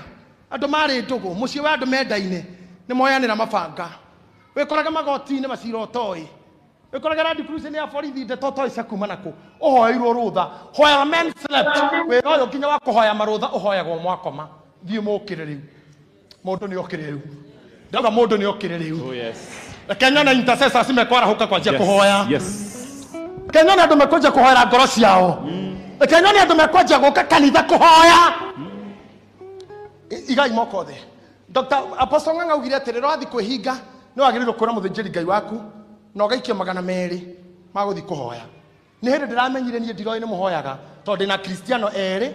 andå marĩ ndũgå mucii wa andå mendainä nä moyanä mabanga wä korage magoti-inä macira å wä korage radikruse nä ya borithi ndeto toä cia kuma nakå å hoeirwo rå tha hoyaga wä ra å yå nginya wa kå hoya marå tha å hoyagwo mwakoma thiä må kä rä rä u må ndå nä okä rä rä u ndauga må ndå nä okä rä rä u rekenyona oh, intercessors mekwarahuka si kwanjia yes. kuhoya yes. rekenyona andå mekwanja kuhoera ngoro ciao rekenyona mm. andå mekwanja gå ka kanitha kuhoya hoya igai moko the dr apostle ng'ang'a augire atĩrĩ rwathiĩ kwĩhinga nĩ wagĩrĩirwo kũra mũthĩnjĩri ngai waku na ũgaikia magana merĩ magũthiĩ kũhoya nĩ hĩndĩ ndĩramenyire niĩ ndiroĩ nĩ mũhoyaga to ndĩ na kristiano erĩ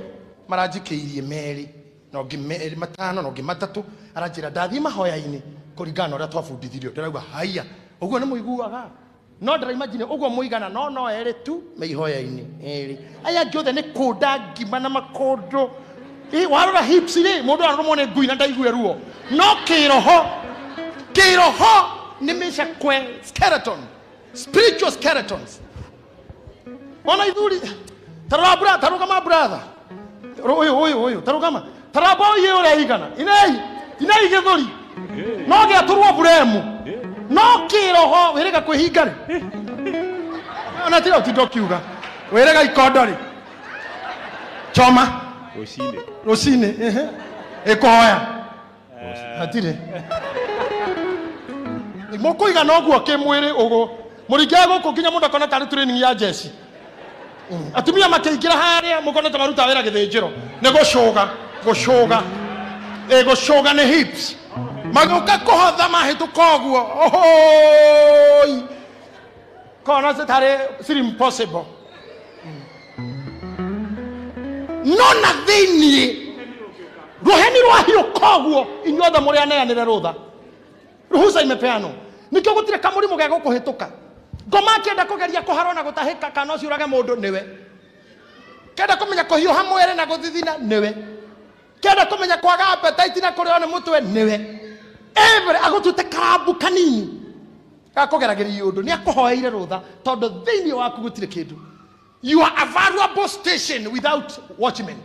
maranjĩkĩirie merĩ na ũngĩ matano na ũngĩ matatũ aranjĩra ndathiĩ mahoya-inĩ kũringana na ũrĩa twabundithirio ndĩrauga haiya ũguo nĩ mũiguaga no ndĩraimajini ũguo mũigana no no erĩ tu me ihoya-inĩ aya angĩ othe nĩ kũnda ngima na makũndũ warora hips rä må ndå mone ngui na ndaigue ruo no kä roho kä roho nä mä cakwe skeleton spiritual skeletons ona ithuri tarora bra oyo oyo oyo uyu uyu tarugama taraba uyu ura igana inai inai githuri no giaturwo buremu no kiro ho wirega kwihinga ri ona tira utindo kiuga wirega ikondo ri choma osine osine ikoya eh. hatirä må kå igana å guo kä mwä rä å gå må ringä a gå kå nginya må ndå akona tarä training ya jeci mm. atumia makä ingä ra harä a må kona ta maruta wä ra gä thä njä ro nä gå cå ga gå cå ga gå cå ga nä magå ka kå hotha mahä tå ka å guo korona no na thĩinĩ rũheni rwahio koguo inyuothe mũrĩ aneanĩre rutha ruhusa imepeano nĩkĩo gutire kamuri ge gũkũhĩtũka ngoma akĩenda kũgeria kũharwo na gũtahĩka kana ũcio urage mundu niwe kenda kũmenya kũhiũha hamwere na guthithina niwe kenda kũmenya kwaga apetaiti na kũrĩo nĩ mũtwe nĩwe every agũtuĩte karabu kanini gakũgeragĩria undu ni akuhoeire rutha tondu thĩinĩ waku gũtirĩ kindu You are a valuable station without watchmen.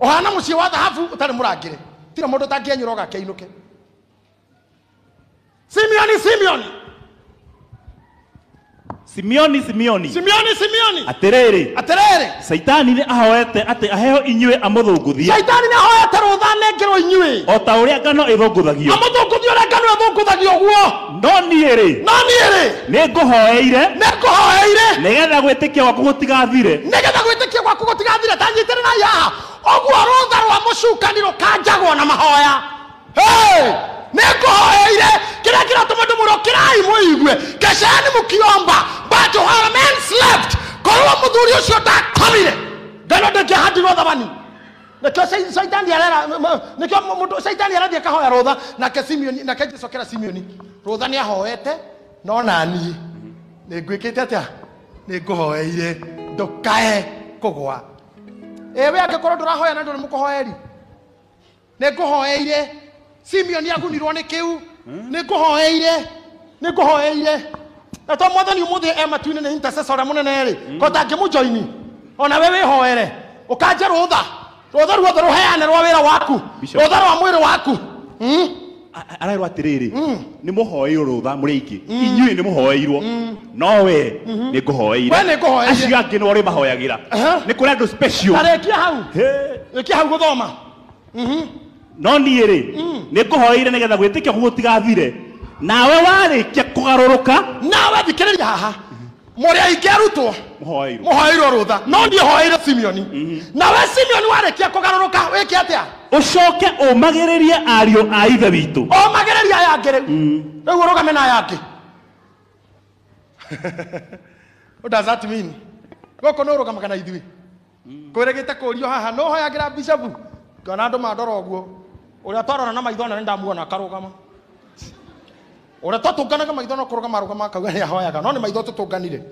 Ohana muci wa thahabu utari murangire. Tira mundu utangienyura ũgakĩinũke. Simeon Simeon Simioni Simioni Simioni Simioni atiriri atiriri Saitani ni ahoete ate aheo inywe amuthunguthia Saitani ni ahoete rutha nengerwo inywe ota ta uria ngano ithunguthagio amuthunguthie uria ngano ithunguthagio guo no niere no niere rä nä ngå hoeire nä ngå hoeire nä getha gwä tä kia gwaku gutigathire tigathire nä getha gwä tä kia gwaku gå tigathire tanyitä rä rai haha rwa må cukani na mahoya nä ngå hoeire kä rä a kirai ratå må ndå keceni må to her man's left koromu dhuri usiotakamire ngano ndingĩahandirwo thabani nĩkĩo saitani arera nĩkĩo mũndũ saitani arathiĩ akahoya rũtha nake simioni nake ngĩcokera simioni rũtha ni ahoete no naniĩ nĩ ngwĩkĩte atĩa nĩ ngũhoeire ndũkae kũgwa ĩ wĩ angĩkorwo ndũrahoya na ndũrĩ mũkũhoeri ni ngũhoeire simioni agunirwo nĩ kĩu nĩ ngũhoeire nĩ ngũhoeire eto mwathani umuthi e matuini ni intercessor ne ri ko ta kota ngimu joini ona we wi hoere ukanje rutha rutha ruothe ruheane ru wira waku rutha rwa mwiri waku hmm? arerwo atiriri hmm. ni muhoeirwo rutha muri aingi hmm. inyui ni muhoeirwo no we ni nguhoeire acio angi no ri mahoyagira ni kuri andu special ki hau rekia hau guthoma no niä rä nä ngå hoeire nä getha gwä tä kia gå gå tigathire nawe warä kia kugaroroka nawe thikiriria haha muri aingi arutwo muhoirwo rutha no ndi hoire simioni mm-hmm. nawe simioni warekia kugaroroka wike atia ucoke umagiririe ariũ a ithe witũ umagiririe aya angĩ rĩu mm. rĩu ũrũgame na aya angĩ ũndathatimini gũkũ nĩ ũrũgamaga na ithuĩ mm. kwĩrĩgĩte kũrio haha no hoyagĩra bicabu ngona andũ mandora ũguo ũrĩa twarona na maithona nĩ ndamuona akarũgama å to a twatånganaga maitho no koroga maruga ma kauga makauga nä ahoyaga no ni maitho to tånganire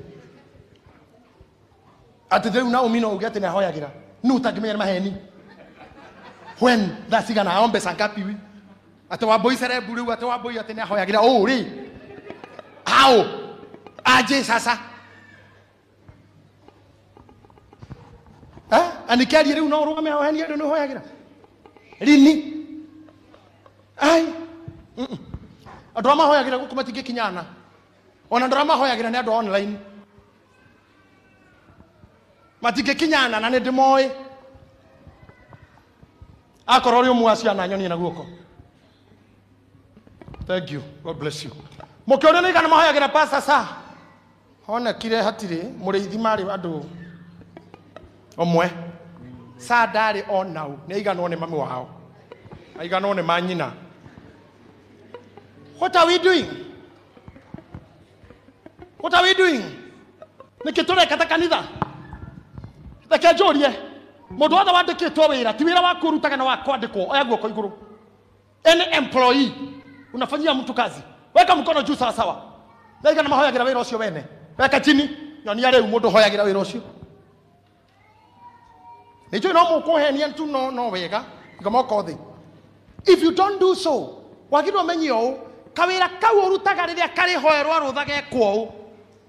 ati rä u naomi uge ati ge atä nä ahoyagä ra nä å tangä menya nä maheni when thaa cigana ao mbeca ngapiwi atä wambå icerebu rä u atä wambå atä nä ahoyagä ra å rä aå anjä caca eh? anikäarie rä u no å rå game ahohenia rä u nä å hoyagä ra rini ai mm -mm andå arä mahoyagä ra gå kå matingä kinyana ona andå arä mahoyagä ra nä andå online matingä kinyana na nä ndä moä akorwo rä å mwa ciana nyonie na guoko thank you god bless you må kä å rä nä igana mahoyagä ra pasasa honekire hatirä må rä ithi marä andå omwe sa ndarä onau nä aiganwo nä mami wao aiganwo nä manyina What are we doing? What are we doing? Nikitore kata kanitha. Reke njurie. Mundu wothe wandikitwo wira ti wira wa kurutaga na wa kwandikwo oya guoko iguru. Any employee unafanyia mtu kazi. Weka mkono juu sawa sawa. Weka na mahoyagira wira ucio wene. Weka chini. Nyonia riu mundu hoyagira wira ucio. Nicho no mukuhenia tu no no wega. Ngomoko thi. If you don't do so, wagirwo menye ũũ kawira kau urutaga riria hoerwa ruthage kwou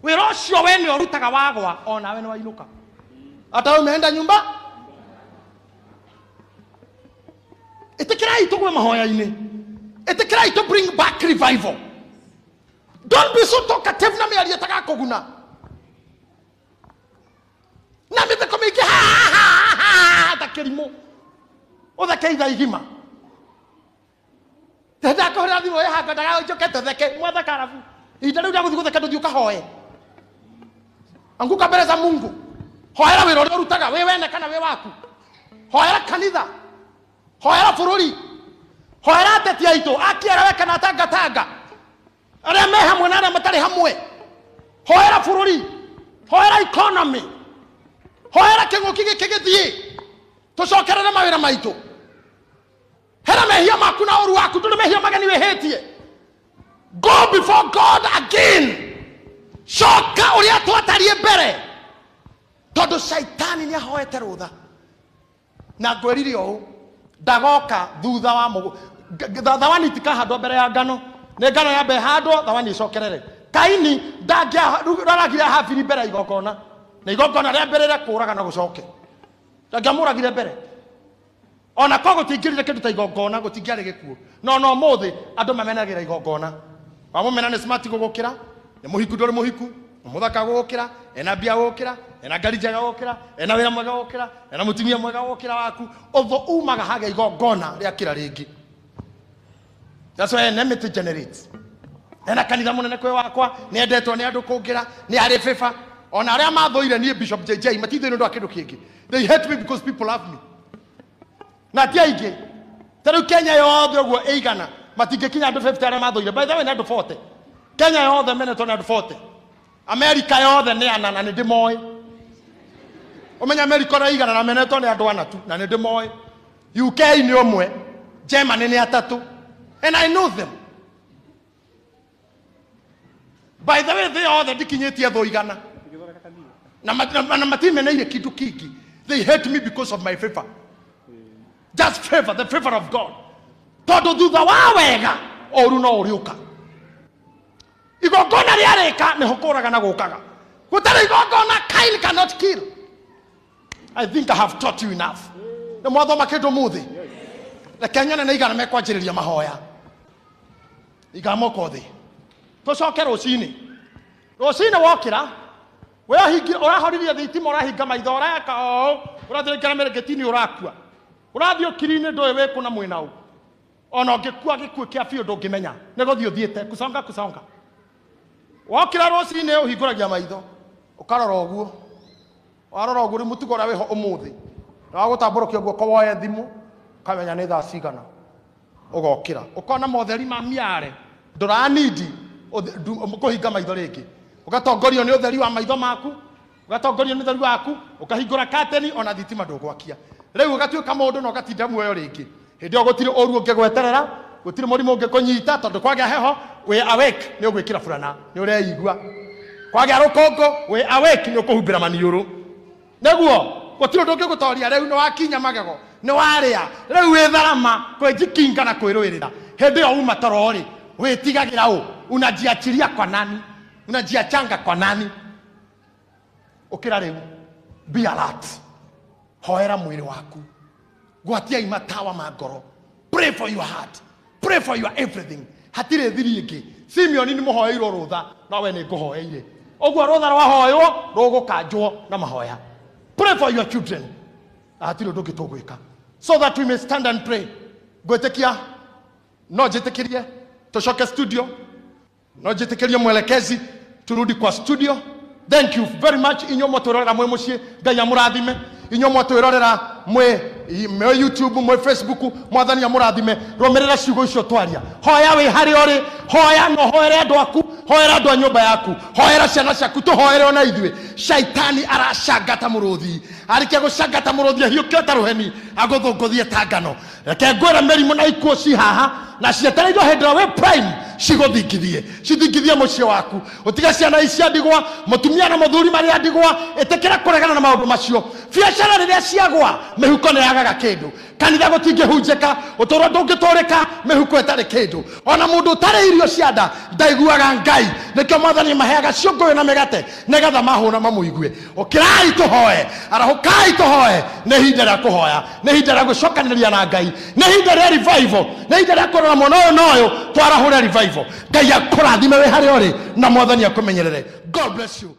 wira ucio we ni urutaga wagwa onawe ni wainuka ata umeenda nyumba itikirai tugwe mahoya-ini itikirai to bring back revival don't be so talkative na miario tagakuguna na ha ha ta ha ha ha ndakona thimå ya hango ndaga njoke tũtheke mwatha karabu ihinda rĩu rĩa gũthiĩ gũtheka ndũthiĩ ũkahoe anguka mbere za mungu hoera wĩra ũrĩa ũrutaga wĩ wene kana wĩ waku hoera kanitha hoera bũrũri hoera ateti aitũ akĩerewe kana atangatanga arĩa me hamwe na arĩa matarĩ hamwe hoera bũrũri hoera economy hoera kĩng'ũki gĩkĩ gĩthiĩ tũcokerere mawĩra maitũ hera mehia maku na oru waku tondå mehia mageni wä hä tie go before god again coka å rä a twatarie mbere tondå caitani nä ahoete rå tha na ngwerire å å ndagoka thutha wa må thawani itikahandwo mbere ya ngano nä ngano yambe handwo thawani icokerere kaini ndangäragire habiri mbere ya igongona na igongona rä ambä rä kå raga na gå coke ndangäamå ragire mbere ona ko gutingirire kindu ta igongona gutingiari gikuo no no muthi andu mamenagira igongona wamumena ni smart gugukira ni e muhiku ndori muhiku e muthaka gukira ena bia gukira ena ngari njega gukira ena wira mwega gukira ena mutumia mwega gukira waku utho umaga haga igongona ria kira ringi that's why enmity generate ena kanitha munene kwe wakwa ni endetwo ni andu kungira ni ari fifa ona aria mathoire nie bishop jj matithiini undu wa kindu kingi they hate me because people love me na ti aingä tarä u kenya yothe å guo igana matingäkinya andå arä mathoire by the way nä andå bote kenya yothe menetwo nä andå bote amerika yothe nä ana na nä ndä moä å menya amerika å igana na menetwo nä andå ana tu na nä ndä moä uk nä å mwe germany nä atatå and i know them by the way they thä the ndikinyä tie thå igana na na matimeneire kindå kingä they hate me because of my favor just favor the favor of god tondu thutha wa wega oru no uriuka igongona riarika niho kuraga na gukaga gutari igongona kail cannot kill i think i have taught you enough ni mwathoma kindu muthi reke nyone nä igana mekwanjä mahoya iga moko thä tå coke rå cinä rå cinä wokä ra å rahorithia thitima å rahinga maitho å reka å å rathirä ngä ra mä rä ngä tini å rakua urathi ukiri-inä ndå wä kå na mwä ona ngikua ngä kua gä kuä kä a biå ndå ngä menya nä gå thiä å thiä te maitho å karora å guo warora å mutugo rä må tugo å ho å må thä na wagå tambå rå guoko woye thimå kamenya ni thaa cigana ugokira ukona motheri ma miare ndå ranindi kå hinga maitho ringi ugatongorio ni utheri wa maitho maku ugatongorio ni utheri waku å kateni ona thitima ndå gwakia riu gatuika mundu no gatinda muoyo ringi hindi yo gutiri uru ungigweterera gutiri murimu ungikunyita tondu kwagia heho wi awake ni ugwikira burana ni ureigua kwagia rukongo wi awake ni ukuhumbira maniuru niguo gutiri undu ungigutoria riu ni wakinya magego ni waria riu wi tharama kwijikinga na kwirwirira hindi yo uma toro ri witigagira u unajiachiria kwa nani unajiachanga kwa nani ukira riu be alert hoera mwili waku gwatia matawa ma ngoro pray for your heart pray for your everything hatire thiri ingä simeoni nä må hoeirwo rå tha no we nä ngå hoeire å guo rå tha rwahoywo rå na mahoya pray for your children hatire å ndå ngä so that we may stand and pray ngwä kia no njä tä kä studio no njä tä mwelekezi turudi kwa studio thank you very much inyo må tå rorera mwä må ciä ngai amå inyo mwatwirorera mwe mwe youtube mwe facebook mwathani amurathime rumirira ciugo icio twaria hoya wi hari uri hoya no hoere andå aku hoera andå a nyumba yaku hoera ciana ciaku hoere ona ithuä shaitani aracangata mũrũthi arĩkia gũcangata mũrũthi ahiũke ta ngå thiä ta ngano reke ra mĩrimũ na ikuo ci haha na ciatari iria hendrawe prime ciguthingithie cithingithie mucii waku utige ciana icia ndigwa mutumia na muthuri maria ndigwa itikira kuregana na maundu macio biacara riria ciagwa mihuko ni yagaga kindu kanitha gutingihunjika uturo ndungiturika mihuko itari kindu ona mundu utari irio cianda ndaiguaga ngai nikio mwathani maheaga ciongoyo na migate nigetha mahuna mamuigue ukirai tuhoe arahukai tuhoe ni ihinda ria kuhoya ni ihinda ria na ngai ni ihinda ria revival ni ihinda ria na mwena ũyũ na ũyũ twarahũre revival ngai akũrathime wĩ hari ũrĩ na mwathani akũmenyerere god bless you